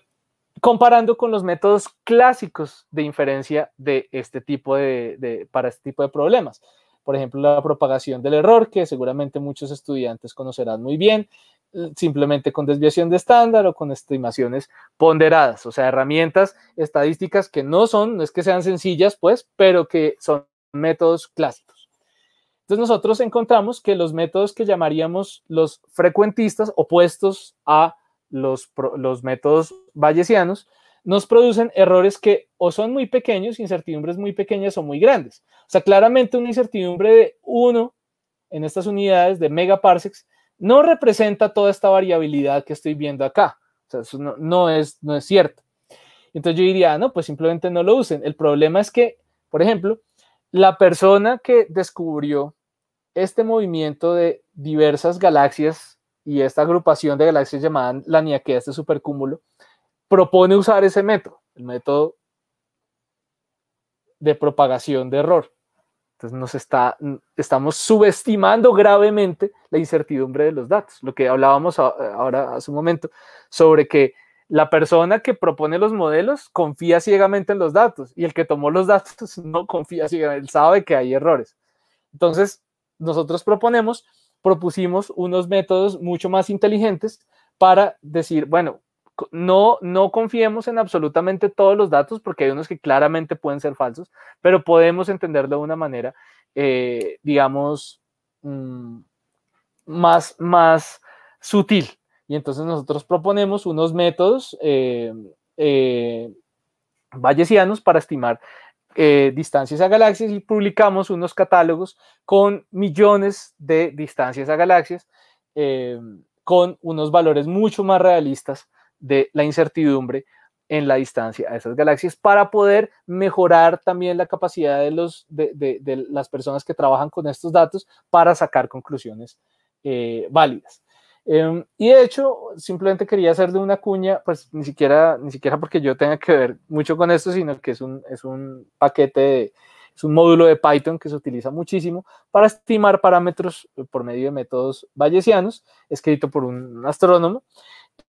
comparando con los métodos clásicos de inferencia de este tipo de, para este tipo de problemas por ejemplo, la propagación del error, que seguramente muchos estudiantes conocerán muy bien, eh, simplemente con desviación de estándar o con estimaciones ponderadas, o sea, herramientas estadísticas que no son, no es que sean sencillas, pues, pero que son métodos clásicos. Entonces nosotros encontramos que los métodos que llamaríamos los frecuentistas, opuestos a los, métodos bayesianos, nos producen errores que o son muy pequeños, incertidumbres muy pequeñas o muy grandes. O sea, claramente una incertidumbre de 1 en estas unidades de megaparsecs no representa toda esta variabilidad que estoy viendo acá. O sea, eso no, es, no es cierto. Entonces yo diría, ah, no, pues simplemente no lo usen. El problema es que, por ejemplo, la persona que descubrió este movimiento de diversas galaxias y esta agrupación de galaxias llamada la niaquea, este supercúmulo, propone usar ese método, el método de propagación de error. Entonces nos está, estamos subestimando gravemente la incertidumbre de los datos, lo que hablábamos ahora hace un momento, sobre que la persona que propone los modelos confía ciegamente en los datos y el que tomó los datos no confía ciegamente, él sabe que hay errores. Entonces, nosotros proponemos, propusimos unos métodos mucho más inteligentes para decir, bueno, no, no confiemos en absolutamente todos los datos porque hay unos que claramente pueden ser falsos, pero podemos entenderlo de una manera, eh, digamos, mm, más, más sutil. Y entonces nosotros proponemos unos métodos eh, eh para estimar eh, distancias a galaxias y publicamos unos catálogos con millones de distancias a galaxias, con unos valores mucho más realistas de la incertidumbre en la distancia a esas galaxias para poder mejorar también la capacidad de, los, de, las personas que trabajan con estos datos para sacar conclusiones eh, válidas. Em, y de hecho, simplemente quería hacerle una cuña, pues ni siquiera, ni siquiera porque yo tenga que ver mucho con esto, sino que es un, es un paquete es un módulo de Python que se utiliza muchísimo para estimar parámetros por medio de métodos bayesianos, escrito por un astrónomo.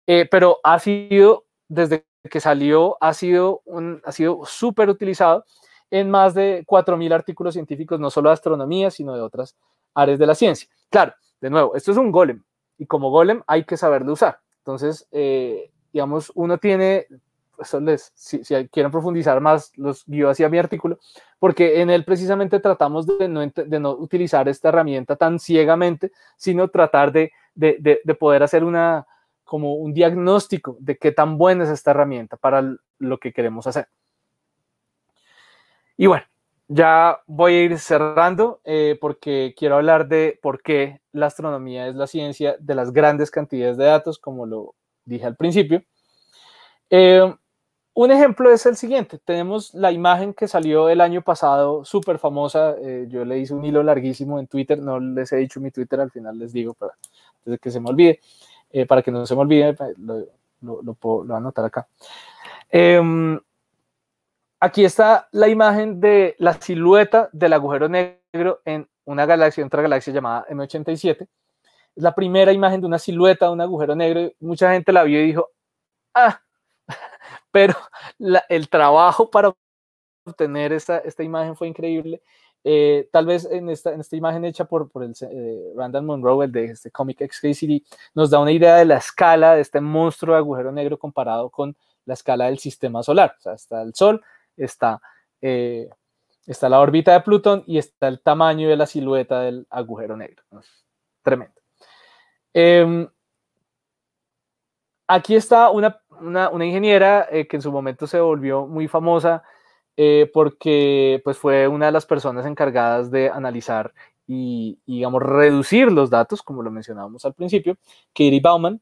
Eh, pero ha sido, desde que salió, ha sido, un, súper utilizado en más de 4.000 artículos científicos, no solo de astronomía, sino de otras áreas de la ciencia. Claro, de nuevo, esto es un golem y como golem hay que saberlo usar. Entonces, eh, digamos, uno tiene, si, quieren profundizar más, los guío hacia mi artículo, porque en él precisamente tratamos de no, de no utilizar esta herramienta tan ciegamente, sino tratar de poder hacer una, como un diagnóstico de qué tan buena es esta herramienta para lo que queremos hacer. Y bueno, ya voy a ir cerrando eh, porque quiero hablar de por qué la astronomía es la ciencia de las grandes cantidades de datos, como lo dije al principio. Eh, un ejemplo es el siguiente. Tenemos la imagen que salió el año pasado, súper famosa. Eh, yo le hice un hilo larguísimo en Twitter. No les he dicho mi Twitter, al final les digo, para que se me olvide. Eh, para que no se me olvide, eh, lo, lo, puedo, anotar acá. Em, aquí está la imagen de la silueta del agujero negro en una galaxia, otra galaxia llamada M87. Es la primera imagen de una silueta de un agujero negro. Mucha gente la vio y dijo, ah, pero el trabajo para obtener esta imagen fue increíble eh, tal vez en esta, imagen hecha por, por el, eh, Randall Monroe, el de este comic XKCD, nos da una idea de la escala de este monstruo de agujero negro comparado con la escala del sistema solar. O sea, está el Sol, está, eh, está la órbita de Plutón y está el tamaño de la silueta del agujero negro. Tremendo. Em, aquí está una ingeniera que en su momento se volvió muy famosa eh, porque pues, fue una de las personas encargadas de analizar y, digamos, reducir los datos, como lo mencionábamos al principio, Katie Bauman,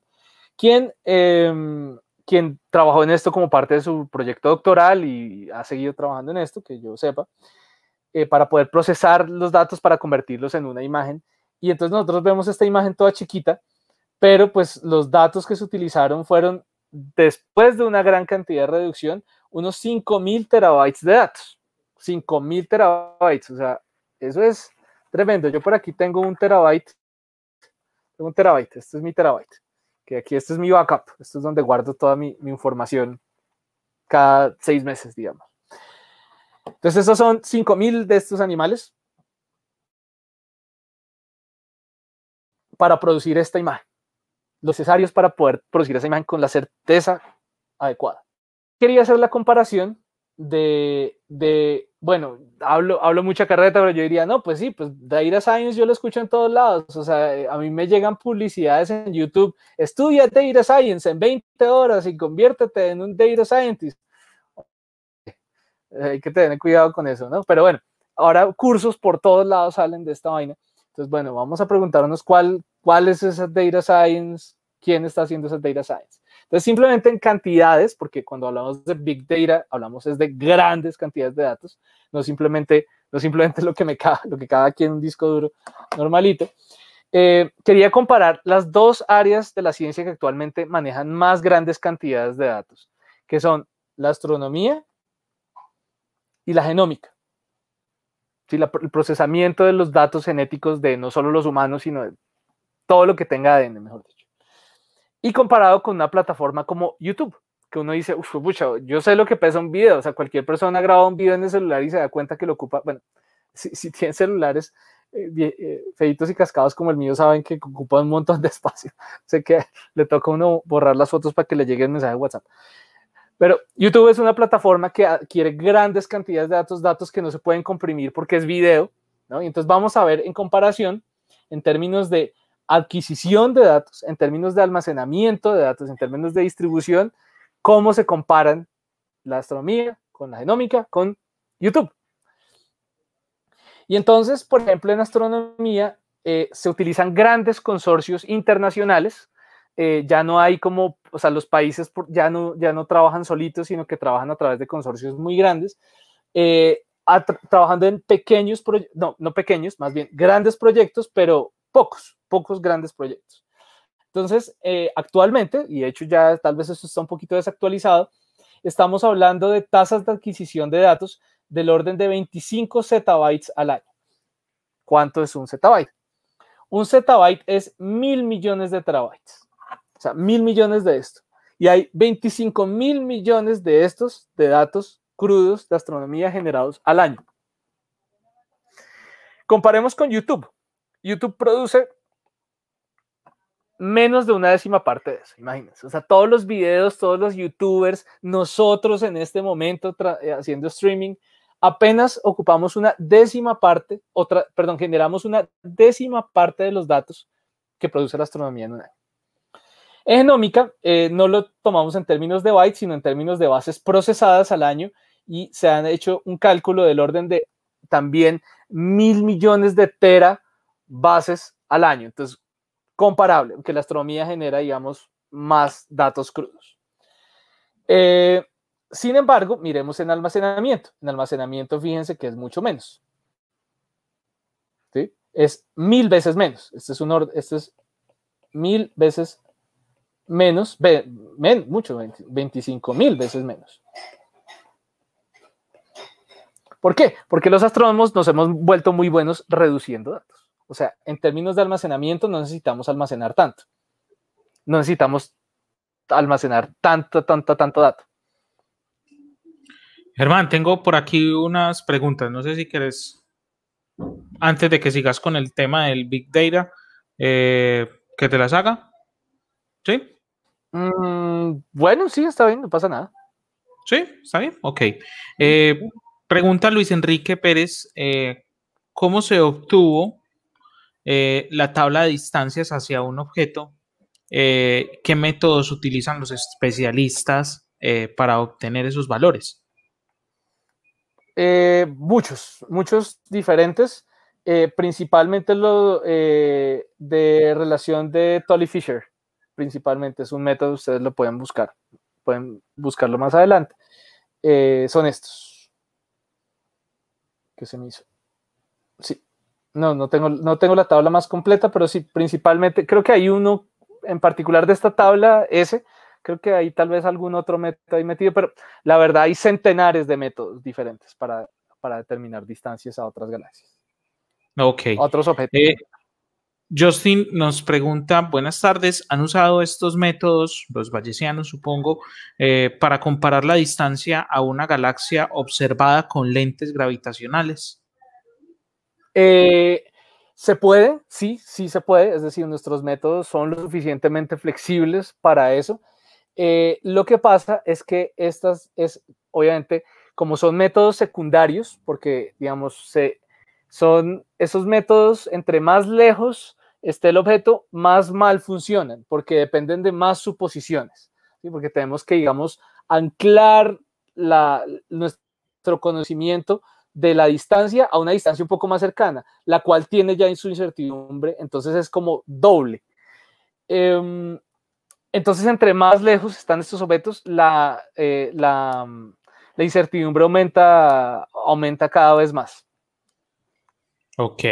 quien, em, quien trabajó en esto como parte de su proyecto doctoral y ha seguido trabajando en esto, que yo sepa, eh, para poder procesar los datos para convertirlos en una imagen. Y entonces nosotros vemos esta imagen toda chiquita, pero pues los datos que se utilizaron fueron después de una gran cantidad de reducción, unos 5000 terabytes de datos. 5000 terabytes, o sea, eso es tremendo. Yo por aquí tengo un terabyte, un terabyte, esto es mi terabyte, que aquí esto es mi backup, esto es donde guardo toda mi, información cada seis meses, digamos. Entonces, esos son 5000 de estos animales para producir esta imagen, los necesarios para poder producir esa imagen con la certeza adecuada quería hacer la comparación de, bueno, hablo, hablo mucha carreta, pero yo diría, no, pues sí, pues Data Science yo lo escucho en todos lados, o sea, eh, a mí me llegan publicidades en YouTube, estudia Data Science en 20 horas y conviértete en un Data Scientist. Eh, hay que tener cuidado con eso, ¿no? Pero bueno, ahora cursos por todos lados salen de esta vaina. Entonces, bueno, vamos a preguntarnos cuál, cuál es esa Data Science, quién está haciendo esa Data Science. Entonces, simplemente en cantidades, porque cuando hablamos de big data, hablamos es de grandes cantidades de datos, no simplemente, no simplemente lo que me cabe, lo que cada aquí en un disco duro normalito. Eh, quería comparar las dos áreas de la ciencia que actualmente manejan más grandes cantidades de datos, que son la astronomía y la genómica. Sí, el procesamiento de los datos genéticos de no solo los humanos, sino de todo lo que tenga ADN, mejor dicho. Y comparado con una plataforma como YouTube, que uno dice, uff, pucha, yo sé lo que pesa un video, o sea, cualquier persona graba un video en el celular y se da cuenta que lo ocupa, bueno, si, si tienen celulares eh, eh, feitos y cascados como el mío, saben que ocupa un montón de espacio, o sea que le toca a uno borrar las fotos para que le llegue el mensaje de WhatsApp. Pero YouTube es una plataforma que adquiere grandes cantidades de datos, datos que no se pueden comprimir porque es video, ¿no? Y entonces vamos a ver en comparación, en términos de adquisición de datos, en términos de almacenamiento de datos, en términos de distribución, cómo se comparan la astronomía con la genómica, con YouTube. Y entonces, por ejemplo, en astronomía eh, se utilizan grandes consorcios internacionales. Eh, ya no hay como, o sea, los países ya, no, ya no trabajan solitos, sino que trabajan a través de consorcios muy grandes, eh, trabajando en pequeños, no, no pequeños, más bien grandes proyectos, pero pocos pocos grandes proyectos. Entonces, eh, actualmente, y de hecho ya tal vez esto está un poquito desactualizado, estamos hablando de tasas de adquisición de datos del orden de 25 zettabytes al año. ¿Cuánto es un zettabyte? Un zettabyte es mil millones de terabytes, o sea, mil millones de esto. Y hay 25 mil millones de estos de datos crudos de astronomía generados al año. Comparemos con YouTube. YouTube produce menos de una décima parte de eso, imagínense. O sea, todos los videos, todos los youtubers, nosotros en este momento eh, haciendo streaming, apenas ocupamos una décima parte, otra, perdón, generamos una décima parte de los datos que produce la astronomía en un año. En genómica, eh, no lo tomamos en términos de bytes, sino en términos de bases procesadas al año y se han hecho un cálculo del orden de también mil millones de tera bases al año. Entonces, comparable, que la astronomía genera, digamos, más datos crudos. Eh, sin embargo, miremos en almacenamiento. En almacenamiento, fíjense que es mucho menos. Es mil veces menos. Este es, un este es mil veces menos, ve mucho, 20, 25 mil veces menos. ¿Por qué? Porque los astrónomos nos hemos vuelto muy buenos reduciendo datos. O sea, en términos de almacenamiento no necesitamos almacenar tanto. No necesitamos almacenar tanto, tanto, tanto dato. Germán, tengo por aquí unas preguntas. No sé si quieres, antes de que sigas con el tema del Big Data, eh, que te las haga. ¿Sí? Mm, bueno, sí, está bien, no pasa nada. Sí, está bien, ok. Eh, pregunta Luis Enrique Pérez, eh, ¿cómo se obtuvo eh, la tabla de distancias hacia un objeto, eh, qué métodos utilizan los especialistas eh, para obtener esos valores. muchos, muchos diferentes, principalmente lo de relación de Tolly Fisher, principalmente es un método, ustedes lo pueden buscar, pueden buscarlo más adelante. son estos que se me hizo. No, no tengo, no tengo la tabla más completa, pero sí, principalmente, creo que hay uno en particular de esta tabla, ese, creo que hay tal vez algún otro método ahí metido, pero la verdad hay centenares de métodos diferentes para, determinar distancias a otras galaxias. Ok. Otros objetos. Eh, Justin nos pregunta, buenas tardes, ¿han usado estos métodos, los vallesianos supongo, eh, para comparar la distancia a una galaxia observada con lentes gravitacionales? Eh, se puede, sí, sí se puede, es decir, nuestros métodos son lo suficientemente flexibles para eso. Eh, lo que pasa es que estas es, obviamente, como son métodos secundarios, porque, digamos, se, son esos métodos, entre más lejos esté el objeto, más mal funcionan, porque dependen de más suposiciones, porque tenemos que, digamos, anclar la, nuestro conocimiento de la distancia a una distancia un poco más cercana, la cual tiene ya en su incertidumbre, entonces es como doble. Em, entonces, entre más lejos están estos objetos, la, eh, mm, la, incertidumbre aumenta, aumenta cada vez más. Ok.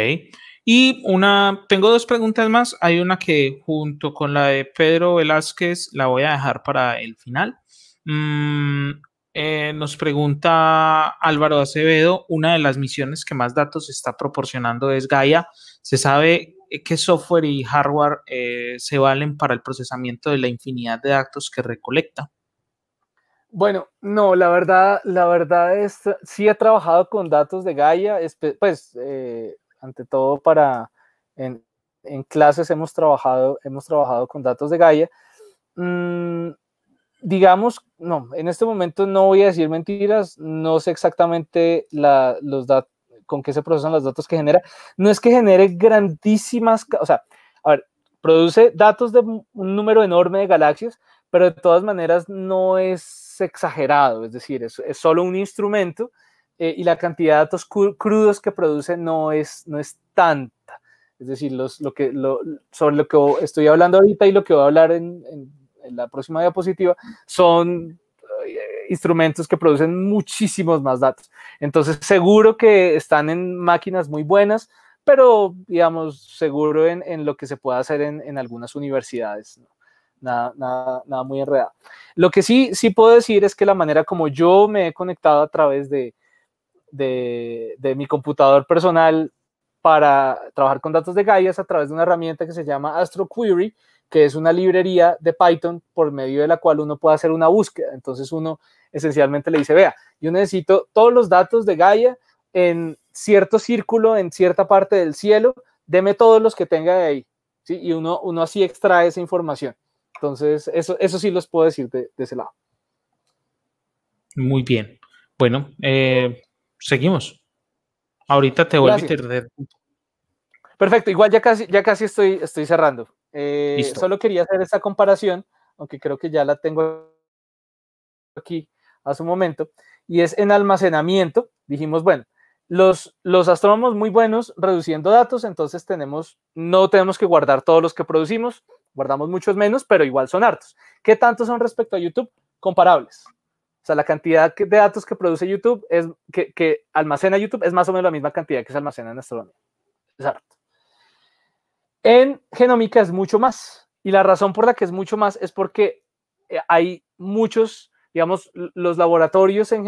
Y una, tengo dos preguntas más. Hay una que junto con la de Pedro Velázquez la voy a dejar para el final. Mm, eh, nos pregunta Álvaro Acevedo, una de las misiones que más datos está proporcionando es Gaia. ¿Se sabe qué software y hardware eh, se valen para el procesamiento de la infinidad de datos que recolecta? Bueno, no, la verdad, la verdad es, sí he trabajado con datos de Gaia, pues, eh, ante todo para, en, clases hemos trabajado, hemos trabajado con datos de Gaia. Mm, digamos, no, en este momento no voy a decir mentiras, no sé exactamente la, los con qué se procesan los datos que genera. No es que genere grandísimas, o sea, a ver, produce datos de un número enorme de galaxias, pero de todas maneras no es exagerado, es decir, es, es solo un instrumento eh, y la cantidad de datos crudos que produce no es, no es tanta. Es decir, los, lo que, lo, sobre lo que estoy hablando ahorita y lo que voy a hablar en en la próxima diapositiva, son eh, instrumentos que producen muchísimos más datos. Entonces, seguro que están en máquinas muy buenas, pero digamos, seguro en, lo que se puede hacer en, algunas universidades. Nada, nada, nada, muy enredado. Lo que sí, sí puedo decir es que la manera como yo me he conectado a través de, de mi computador personal para trabajar con datos de Gaia es a través de una herramienta que se llama AstroQuery, que es una librería de Python por medio de la cual uno puede hacer una búsqueda. Entonces uno esencialmente le dice, vea, yo necesito todos los datos de Gaia en cierto círculo, en cierta parte del cielo, deme todos los que tenga de ahí. Y uno, uno así extrae esa información. Entonces, eso, sí los puedo decir de, ese lado. Muy bien. Bueno, eh, seguimos. Ahorita te vuelvo a perder. Perfecto, igual ya casi, ya casi estoy, estoy cerrando. Eh, solo quería hacer esta comparación, aunque creo que ya la tengo aquí hace un momento, y es en almacenamiento. Dijimos, bueno, los, los astrónomos muy buenos reduciendo datos, entonces tenemos, no tenemos que guardar todos los que producimos, guardamos muchos menos, pero igual son hartos. ¿Qué tanto son respecto a YouTube? Comparables. O sea, la cantidad de datos que produce YouTube, es que, almacena YouTube, es más o menos la misma cantidad que se almacena en astronomía. exacto en genómica es mucho más. Y la razón por la que es mucho más es porque eh, hay muchos, digamos, los laboratorios en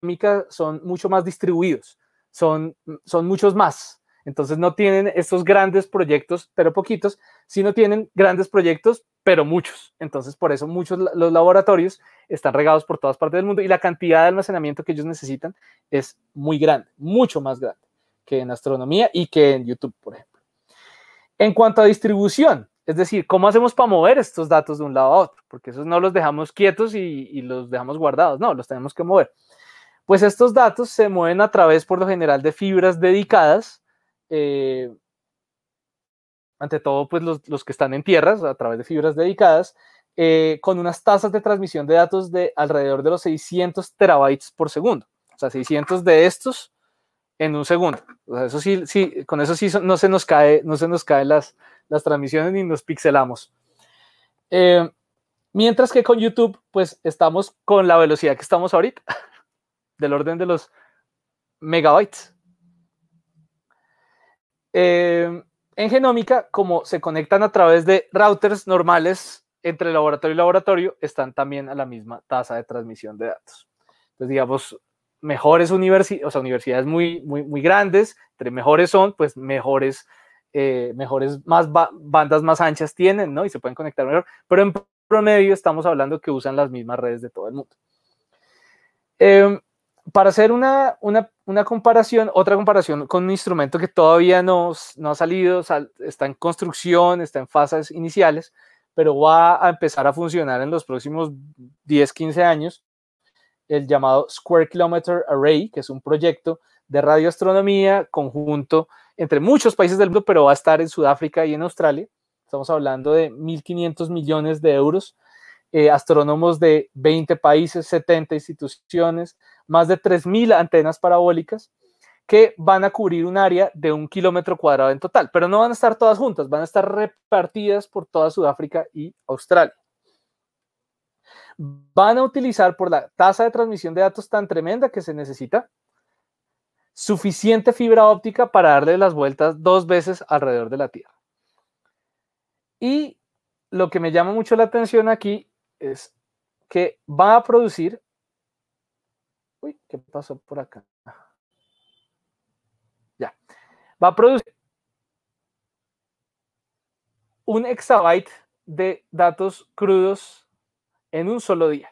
genómica son mucho más distribuidos, son, mm, son muchos más. Entonces no tienen estos grandes proyectos, pero poquitos, sino tienen grandes proyectos, pero muchos. Entonces por eso muchos los laboratorios están regados por todas partes del mundo y la cantidad de almacenamiento que ellos necesitan es muy grande, mucho más grande que en astronomía y que en YouTube, por ejemplo. En cuanto a distribución, es decir, ¿cómo hacemos para mover estos datos de un lado a otro? Porque esos no los dejamos quietos y, los dejamos guardados, no, los tenemos que mover. Pues estos datos se mueven a través, por lo general, de fibras dedicadas, eh, ante todo, pues los, que están en tierras, a través de fibras dedicadas, eh, con unas tasas de transmisión de datos de alrededor de los 600 terabytes por segundo. O sea, 600 de estos en un segundo. eso sí, sí, con eso sí no se nos cae, no se nos caen las, las transmisiones ni nos pixelamos. Eh, mientras que con YouTube, pues estamos con la velocidad que estamos ahorita, del orden de los megabytes. Eh, en genómica, como se conectan a través de routers normales entre laboratorio y laboratorio, están también a la misma tasa de transmisión de datos. Entonces, digamos, mejores universidades, o sea, universidades muy, muy, muy grandes, entre mejores son, pues mejores, eh, mejores más bandas más anchas tienen, ¿no? Y se pueden conectar mejor, pero en promedio estamos hablando que usan las mismas redes de todo el mundo. Em, para hacer una, una, una, comparación, otra comparación con un instrumento que todavía no, no ha salido, está en construcción, está en fases iniciales, pero va a empezar a funcionar en los próximos 10, 15 años, el llamado Square Kilometer Array, que es un proyecto de radioastronomía conjunto entre muchos países del mundo, pero va a estar en Sudáfrica y en Australia. Estamos hablando de 1.500 millones de euros. Eh, astrónomos de 20 países, 70 instituciones, más de 3.000 antenas parabólicas que van a cubrir un área de un kilómetro cuadrado en total, pero no van a estar todas juntas, van a estar repartidas por toda Sudáfrica y Australia van a utilizar por la tasa de transmisión de datos tan tremenda que se necesita, suficiente fibra óptica para darle las vueltas dos veces alrededor de la Tierra. Y lo que me llama mucho la atención aquí es que va a producir... Uy, ¿qué pasó por acá? Ya. Va a producir un exabyte de datos crudos en un solo día,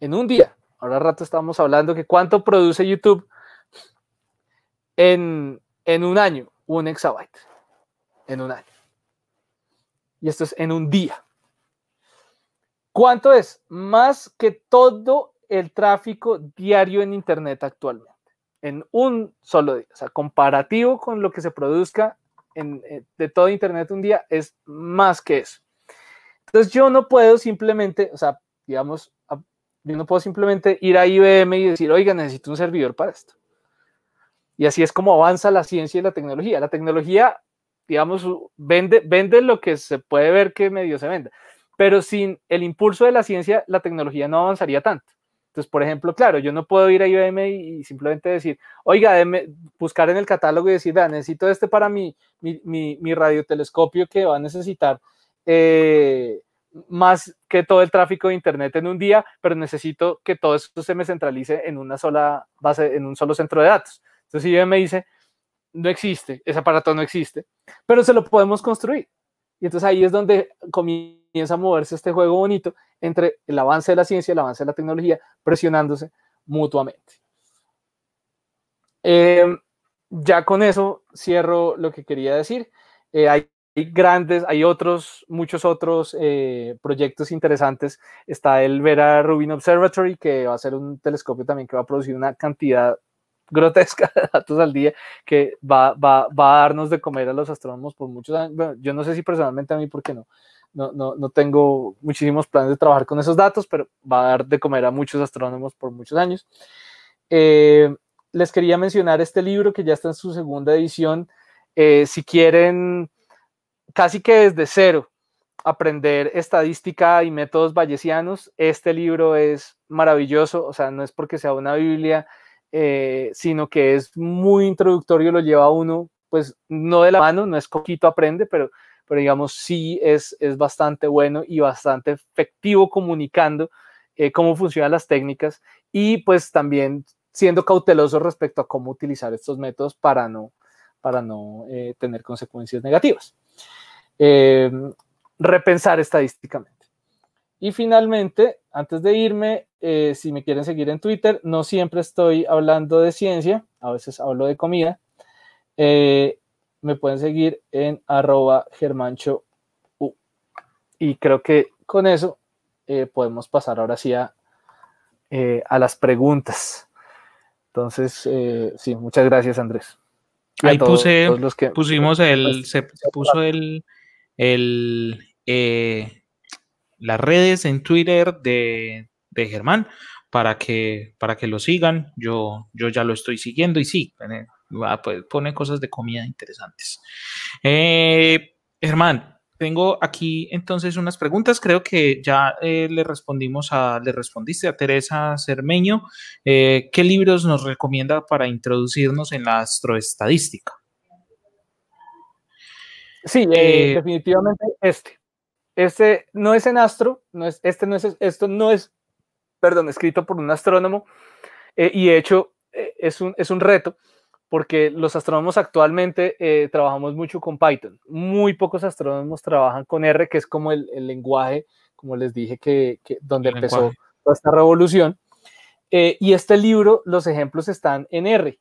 en un día. Ahora rato estábamos hablando que cuánto produce YouTube en, un año, un exabyte, en un año. Y esto es en un día. ¿Cuánto es? Más que todo el tráfico diario en Internet actualmente, en un solo día. O sea, comparativo con lo que se produzca eh, de todo Internet un día, es más que eso. Entonces yo no puedo simplemente, o sea, digamos, yo no puedo simplemente ir a IBM y decir, oiga, necesito un servidor para esto. Y así es como avanza la ciencia y la tecnología. La tecnología, digamos, vende, vende lo que se puede ver que medio se vende, pero sin el impulso de la ciencia, la tecnología no avanzaría tanto. Entonces, por ejemplo, claro, yo no puedo ir a IBM y simplemente decir, oiga, buscar en el catálogo y decir, necesito este para mi, mi, mi radiotelescopio que va a necesitar eh, más que todo el tráfico de Internet en un día, pero necesito que todo eso se me centralice en una sola base, en un solo centro de datos. Entonces, si me dice, no existe, ese aparato no existe, pero se lo podemos construir. Y entonces ahí es donde comienza a moverse este juego bonito entre el avance de la ciencia y el avance de la tecnología, presionándose mutuamente. Em, ya con eso cierro lo que quería decir. Eh, hay hay grandes, hay otros, muchos otros eh, proyectos interesantes. Está el Vera Rubin Observatory, que va a ser un telescopio también que va a producir una cantidad grotesca de datos al día que va, va, va a darnos de comer a los astrónomos por muchos años. yo no sé si personalmente a mí, porque no, no, no, no tengo muchísimos planes de trabajar con esos datos, pero va a dar de comer a muchos astrónomos por muchos años. Eh, les quería mencionar este libro que ya está en su segunda edición. Eh, si quieren casi que desde cero aprender estadística y métodos bayesianos. Este libro es maravilloso, o sea, no es porque sea una Biblia, eh, sino que es muy introductorio, lo lleva uno, pues no de la mano, no es coquito aprende, pero, pero digamos sí es, es bastante bueno y bastante efectivo comunicando eh, cómo funcionan las técnicas y pues también siendo cauteloso respecto a cómo utilizar estos métodos para no, para no eh, tener consecuencias negativas. Eh, repensar estadísticamente. Y finalmente, antes de irme, eh, si me quieren seguir en Twitter, no siempre estoy hablando de ciencia, a veces hablo de comida. Eh, me pueden seguir en arroba germancho Y creo que con eso podemos pasar ahora sí a, a las preguntas. Entonces, sí, muchas gracias Andrés. Ahí puse, pusimos el, se, puso el, el eh, las redes en Twitter de, de, Germán para que, para que lo sigan. Yo, yo ya lo estoy siguiendo y sí, pone, ah, pues pone cosas de comida interesantes. Eh, Germán, tengo aquí entonces unas preguntas. Creo que ya eh, le respondimos a, le respondiste a Teresa Cermeño. Eh, ¿Qué libros nos recomienda para introducirnos en la astroestadística? Sí, eh, definitivamente este. Este no es en astro, no es, este no es, esto no es, perdón, escrito por un astrónomo y hecho es un, es un reto porque los astrónomos actualmente eh, trabajamos mucho con Python. Muy pocos astrónomos trabajan con R, que es como el, lenguaje, como les dije, que, donde empezó toda esta revolución. Eh, y este libro, los ejemplos están en R,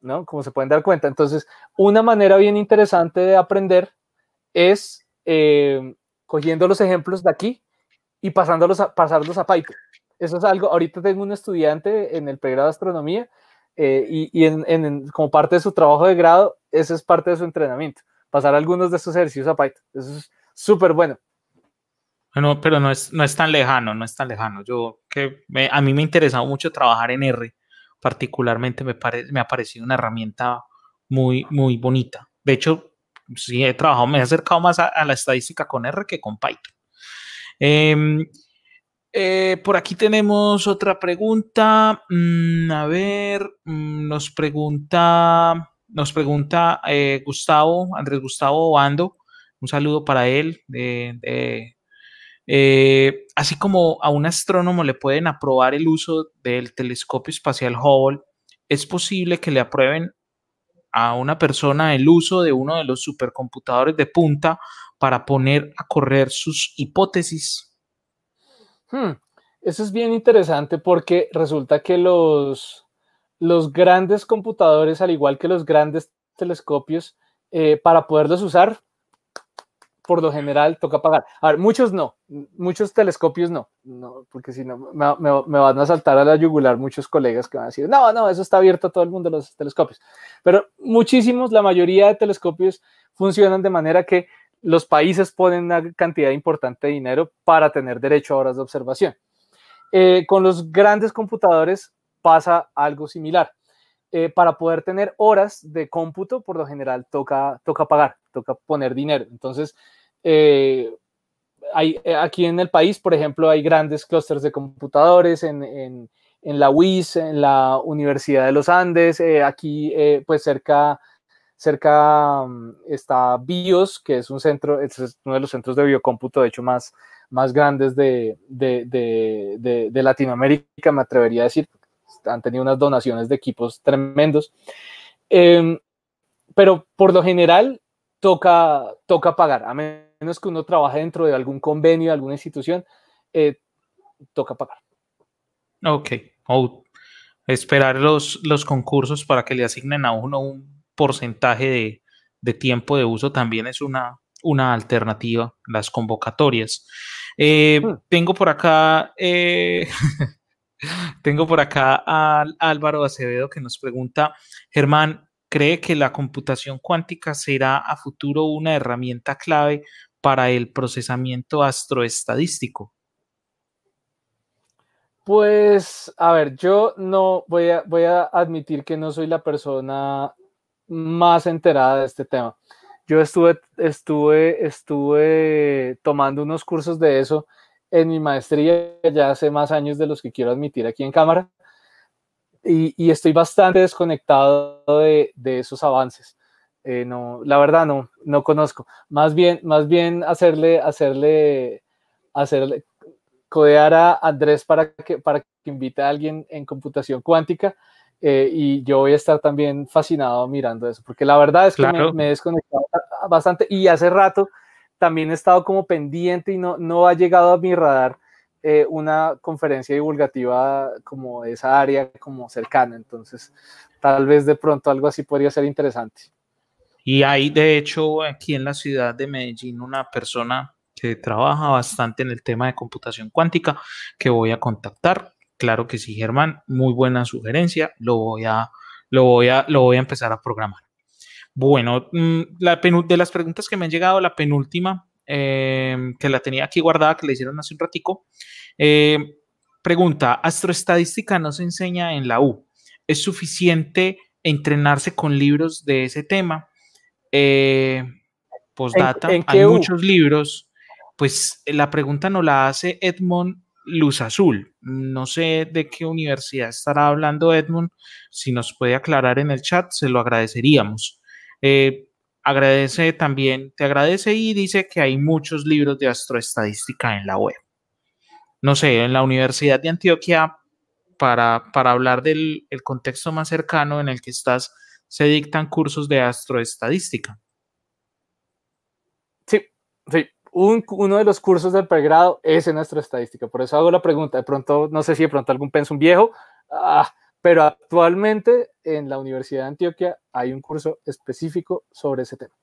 ¿no? Como se pueden dar cuenta. Entonces, una manera bien interesante de aprender es eh, cogiendo los ejemplos de aquí y pasándolos pasarlos a Python. Eso es algo, ahorita tengo un estudiante en el pregrado de astronomía eh, y, en, como parte de su trabajo de grado, eso es parte de su entrenamiento, pasar algunos de esos ejercicios a Python. Eso es súper bueno. Bueno, pero no es, no es tan lejano, no es tan lejano. Yo, que a mí me ha interesado mucho trabajar en R, particularmente me, me ha parecido una herramienta muy, muy bonita. De hecho, sí he trabajado, me he acercado más a, la estadística con R que con Python. Eh, eh, por aquí tenemos otra pregunta. Mm, a ver, mm, nos pregunta, nos pregunta eh, Gustavo, Andrés Gustavo Bando. Un saludo para él. Eh, así como a un astrónomo le pueden aprobar el uso del telescopio espacial Hubble, es posible que le aprueben a una persona el uso de uno de los supercomputadores de punta para poner a correr sus hipótesis. Hmm, eso es bien interesante porque resulta que los, los grandes computadores, al igual que los grandes telescopios, eh, para poderlos usar, por lo general toca pagar. A ver, muchos no, muchos telescopios no, no porque si no me, me, van a saltar a la yugular muchos colegas que van a decir, no, no, eso está abierto a todo el mundo, los telescopios. Pero muchísimos, la mayoría de telescopios funcionan de manera que los países ponen una cantidad importante de dinero para tener derecho a horas de observación. Eh, con los grandes computadores pasa algo similar. Eh, para poder tener horas de cómputo, por lo general toca, toca pagar, toca poner dinero. Entonces, eh, aquí en el país, por ejemplo, hay grandes clústeres de computadores en, en, en, la UIS, en la Universidad de los Andes, aquí pues cerca cerca mm, está BIOS, que es un centro, es uno de los centros de biocómputo, de hecho, más, más grandes de, de, de, de Latinoamérica, me atrevería a decir. Han tenido unas donaciones de equipos tremendos. Em, pero por lo general toca, toca pagar, a menos que uno trabaje dentro de algún convenio, de alguna institución, eh, toca pagar. Ok, o esperar los, los concursos para que le asignen a uno un porcentaje de, tiempo de uso también es una, alternativa, las convocatorias. Eh, hmm. Tengo por acá, eh, tengo por acá a Álvaro Acevedo que nos pregunta, Germán, ¿cree que la computación cuántica será a futuro una herramienta clave para el procesamiento astroestadístico? Pues, a ver, yo no voy a, voy a admitir que no soy la persona más enterada de este tema. Yo estuve, estuve, estuve tomando unos cursos de eso en mi maestría ya hace más años de los que quiero admitir aquí en cámara y, y estoy bastante desconectado de, de esos avances. Eh, no, la verdad no, no conozco. Más bien, más bien hacerle, hacerle, hacerle, codear a Andrés para que, para que invite a alguien en computación cuántica eh, y yo voy a estar también fascinado mirando eso, porque la verdad es que me, he desconectado bastante y hace rato también he estado como pendiente y no, ha llegado a mi radar eh, una conferencia divulgativa como de esa área, como cercana, entonces tal vez de pronto algo así podría ser interesante. Y hay de hecho aquí en la ciudad de Medellín una persona que trabaja bastante en el tema de computación cuántica que voy a contactar Claro que sí, Germán, muy buena sugerencia, lo voy a, lo voy a, lo voy a empezar a programar. Bueno, mm, la de las preguntas que me han llegado, la penúltima, em, que la tenía aquí guardada, que le hicieron hace un ratico, em, pregunta, astroestadística no se enseña en la U, ¿es suficiente entrenarse con libros de ese tema? Eh, postdata, hay muchos libros, pues eh, la pregunta no la hace Edmond Luz Azul. No sé de qué universidad estará hablando Edmund. Si nos puede aclarar en el chat, se lo agradeceríamos. Eh, agradece también, te agradece y dice que hay muchos libros de astroestadística en la web. No sé, en la Universidad de Antioquia, para, para hablar del contexto más cercano en el que estás, se dictan cursos de astroestadística. Sí, sí, uno de los cursos del pregrado es en estadística. Por eso hago la pregunta. De pronto, no sé si de pronto algún un viejo, ah, pero actualmente en la Universidad de Antioquia hay un curso específico sobre ese tema.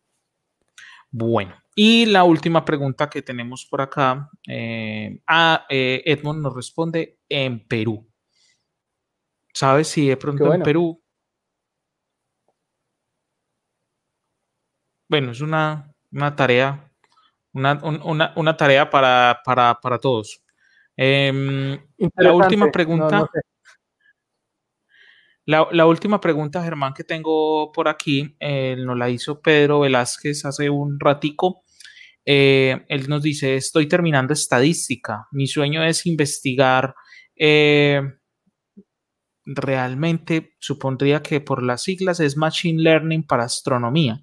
Bueno, y la última pregunta que tenemos por acá, eh, ah, eh, Edmond nos responde en Perú. ¿Sabes si de pronto en Perú? Bueno, es una, una tarea una, tarea para, todos. Em, la última pregunta. la, última pregunta, Germán, que tengo por aquí, eh, nos la hizo Pedro Velázquez hace un ratico. Eh, él nos dice, estoy terminando estadística. Mi sueño es investigar eh, realmente, supondría que por las siglas es Machine Learning para astronomía.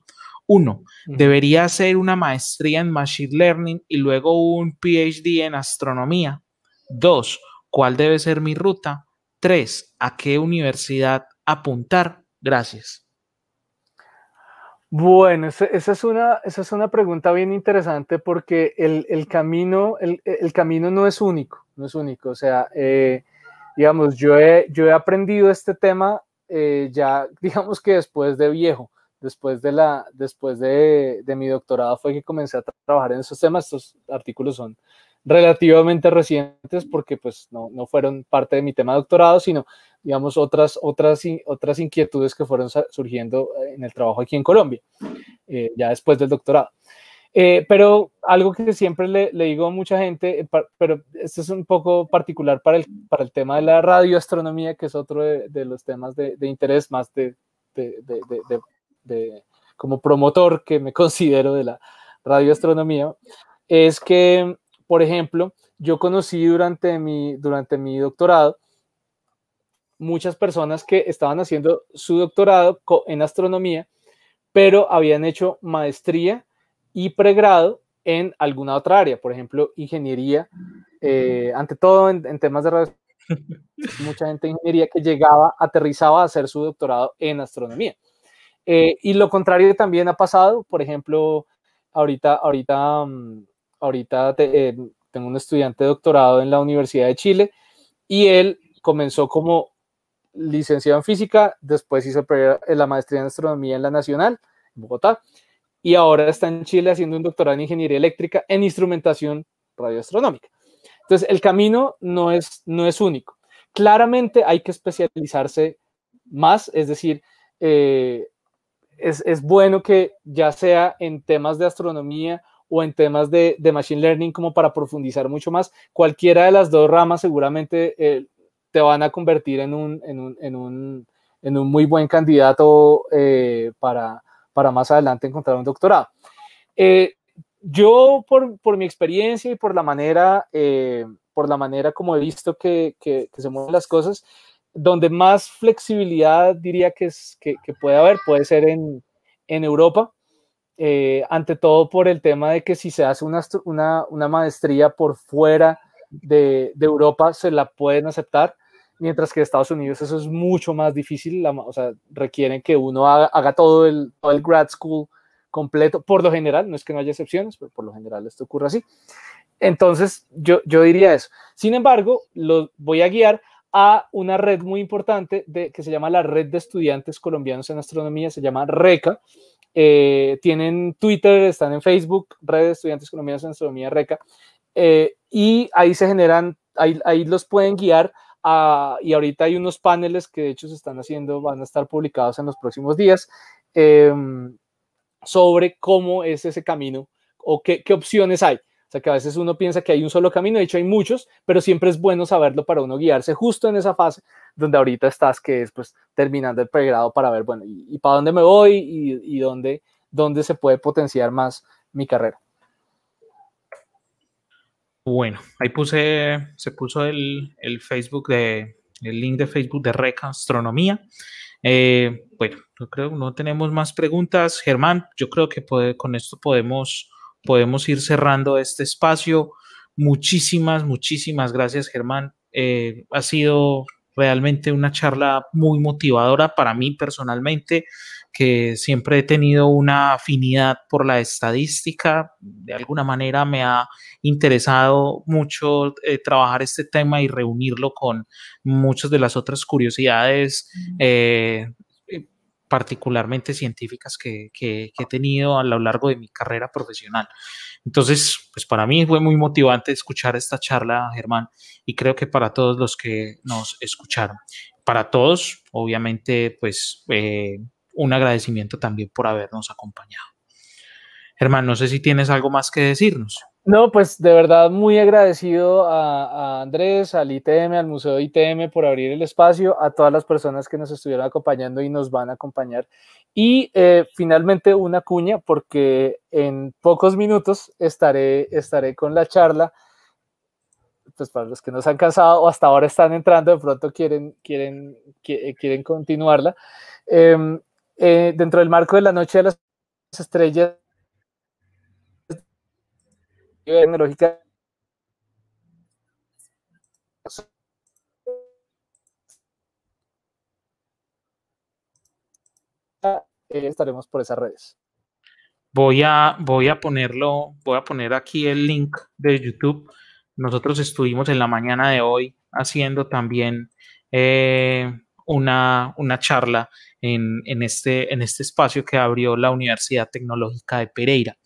Uno, debería hacer una maestría en Machine Learning y luego un PhD en astronomía. Dos, ¿cuál debe ser mi ruta? Tres, ¿a qué universidad apuntar? Gracias. Bueno, esa es, una, esa es una pregunta bien interesante porque el, camino, el, camino no es único, no es único. O sea, eh, digamos, yo he, yo he aprendido este tema eh, ya, digamos que después de viejo después de, la, después de, de mi doctorado fue que comencé a trabajar en esos temas. Estos artículos son relativamente recientes porque pues no, no, fueron parte de mi tema de doctorado, sino digamos otras, otras, otras inquietudes que fueron surgiendo eh, en el trabajo aquí en Colombia, eh, ya después del doctorado. Eh, pero algo que siempre le, digo a mucha gente, pero esto es un poco particular para el, para el tema de la radioastronomía, que es otro de, de los temas de, de interés más de, de, de, como promotor que me considero de la radioastronomía, es que, por ejemplo, yo conocí durante mi, durante mi doctorado muchas personas que estaban haciendo su doctorado en astronomía, pero habían hecho maestría y pregrado en alguna otra área, por ejemplo, ingeniería, eh, ante todo en, temas de radioastronomía mucha gente de ingeniería que llegaba, aterrizaba a hacer su doctorado en astronomía. Eh, y lo contrario también ha pasado, por ejemplo, ahorita, ahorita, mm, ahorita eh, tengo un estudiante de doctorado en la Universidad de Chile y él comenzó como licenciado en física, después hizo eh, la maestría en astronomía en la Nacional, en Bogotá, y ahora está en Chile haciendo un doctorado en ingeniería eléctrica en instrumentación radioastronómica. Entonces, el camino no es, no es único. Claramente hay que especializarse más, es decir, es, es, bueno que ya sea en temas de astronomía o en temas de, Machine Learning como para profundizar mucho más. Cualquiera de las dos ramas seguramente eh, te van a convertir en un, en un, en un, en un muy buen candidato eh, para, para, más adelante encontrar un doctorado. Eh, yo, por, por, mi experiencia y por la manera, por la manera como he visto que, que, que se mueven las cosas, donde más flexibilidad diría que, es, que, puede haber puede ser en, Europa, eh, ante todo por el tema de que si se hace una, maestría por fuera de, Europa, se la pueden aceptar, mientras que en Estados Unidos eso es mucho más difícil, o sea, requieren que uno haga, todo, el, grad school completo, por lo general, no es que no haya excepciones, pero por lo general esto ocurre así. Entonces, yo, diría eso. Sin embargo, lo voy a guiar a una red muy importante que se llama la Red de Estudiantes Colombianos en Astronomía, se llama RECA. Eh, tienen Twitter, están en Facebook, Red de Estudiantes Colombianos en Astronomía, RECA. Eh, y ahí se generan, ahí, los pueden guiar a, y ahorita hay unos paneles que de hecho se están haciendo, van a estar publicados en los próximos días, em, sobre cómo es ese camino o qué opciones hay sea que a veces uno piensa que hay un solo camino, de hecho hay muchos, pero siempre es bueno saberlo para uno guiarse justo en esa fase donde ahorita estás, que es pues terminando el pregrado para ver, bueno, y, para dónde me voy y, dónde, dónde se puede potenciar más mi carrera. Bueno, ahí puse, se puso el, Facebook de, el link de Facebook de Reca Astronomía. Eh, bueno, yo creo que no tenemos más preguntas. Germán, yo creo que con esto podemos podemos ir cerrando este espacio. Muchísimas, muchísimas gracias, Germán. Eh, ha sido realmente una charla muy motivadora para mí personalmente, que siempre he tenido una afinidad por la estadística. De alguna manera me ha interesado mucho eh, trabajar este tema y reunirlo con muchas de las otras curiosidades particularmente científicas que, he tenido a lo largo de mi carrera profesional. Entonces, pues para mí fue muy motivante escuchar esta charla, Germán, y creo que para todos los que nos escucharon. Para todos, obviamente, pues eh, un agradecimiento también por habernos acompañado. Germán, no sé si tienes algo más que decirnos. No, pues de verdad muy agradecido a, Andrés, al ITM, al Museo ITM por abrir el espacio, a todas las personas que nos estuvieron acompañando y nos van a acompañar. Y eh, finalmente una cuña, porque en pocos minutos estaré, estaré con la charla. Pues para los que nos han cansado o hasta ahora están entrando, de pronto quieren, quieren, quieren continuarla. Em, eh, dentro del marco de la Noche de las Estrellas eh, estaremos por esas redes. Voy a, voy a ponerlo, voy a poner aquí el link de YouTube. Nosotros estuvimos en la mañana de hoy haciendo también eh, una, charla en, este, en este espacio que abrió la Universidad Tecnológica de Pereira.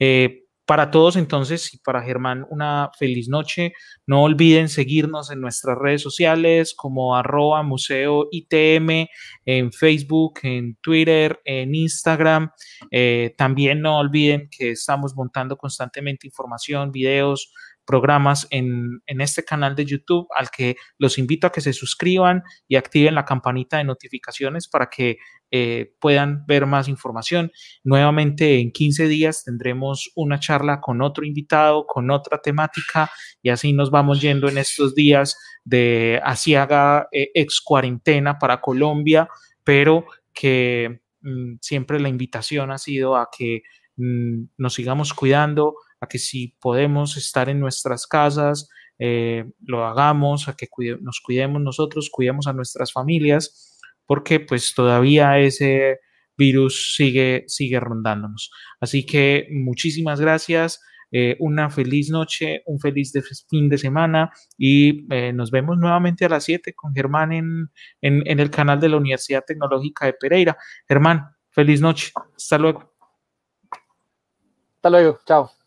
Eh, para todos entonces y para Germán, una feliz noche. No olviden seguirnos en nuestras redes sociales como arroba museo ITM, en Facebook, en Twitter, en Instagram. Eh, también no olviden que estamos montando constantemente información, videos, programas en, este canal de YouTube al que los invito a que se suscriban y activen la campanita de notificaciones para que eh, puedan ver más información. Nuevamente en 15 días tendremos una charla con otro invitado, con otra temática y así nos vamos yendo en estos días de asiaga eh, ex cuarentena para Colombia, pero que mm, siempre la invitación ha sido a que mm, nos sigamos cuidando, a que si podemos estar en nuestras casas, eh, lo hagamos, a que nos cuidemos nosotros, cuidemos a nuestras familias, porque pues todavía ese virus sigue, sigue rondándonos. Así que muchísimas gracias, eh, una feliz noche, un feliz fin de semana y eh, nos vemos nuevamente a las 7 con Germán en, en el canal de la Universidad Tecnológica de Pereira. Germán, feliz noche, hasta luego. Hasta luego, chao.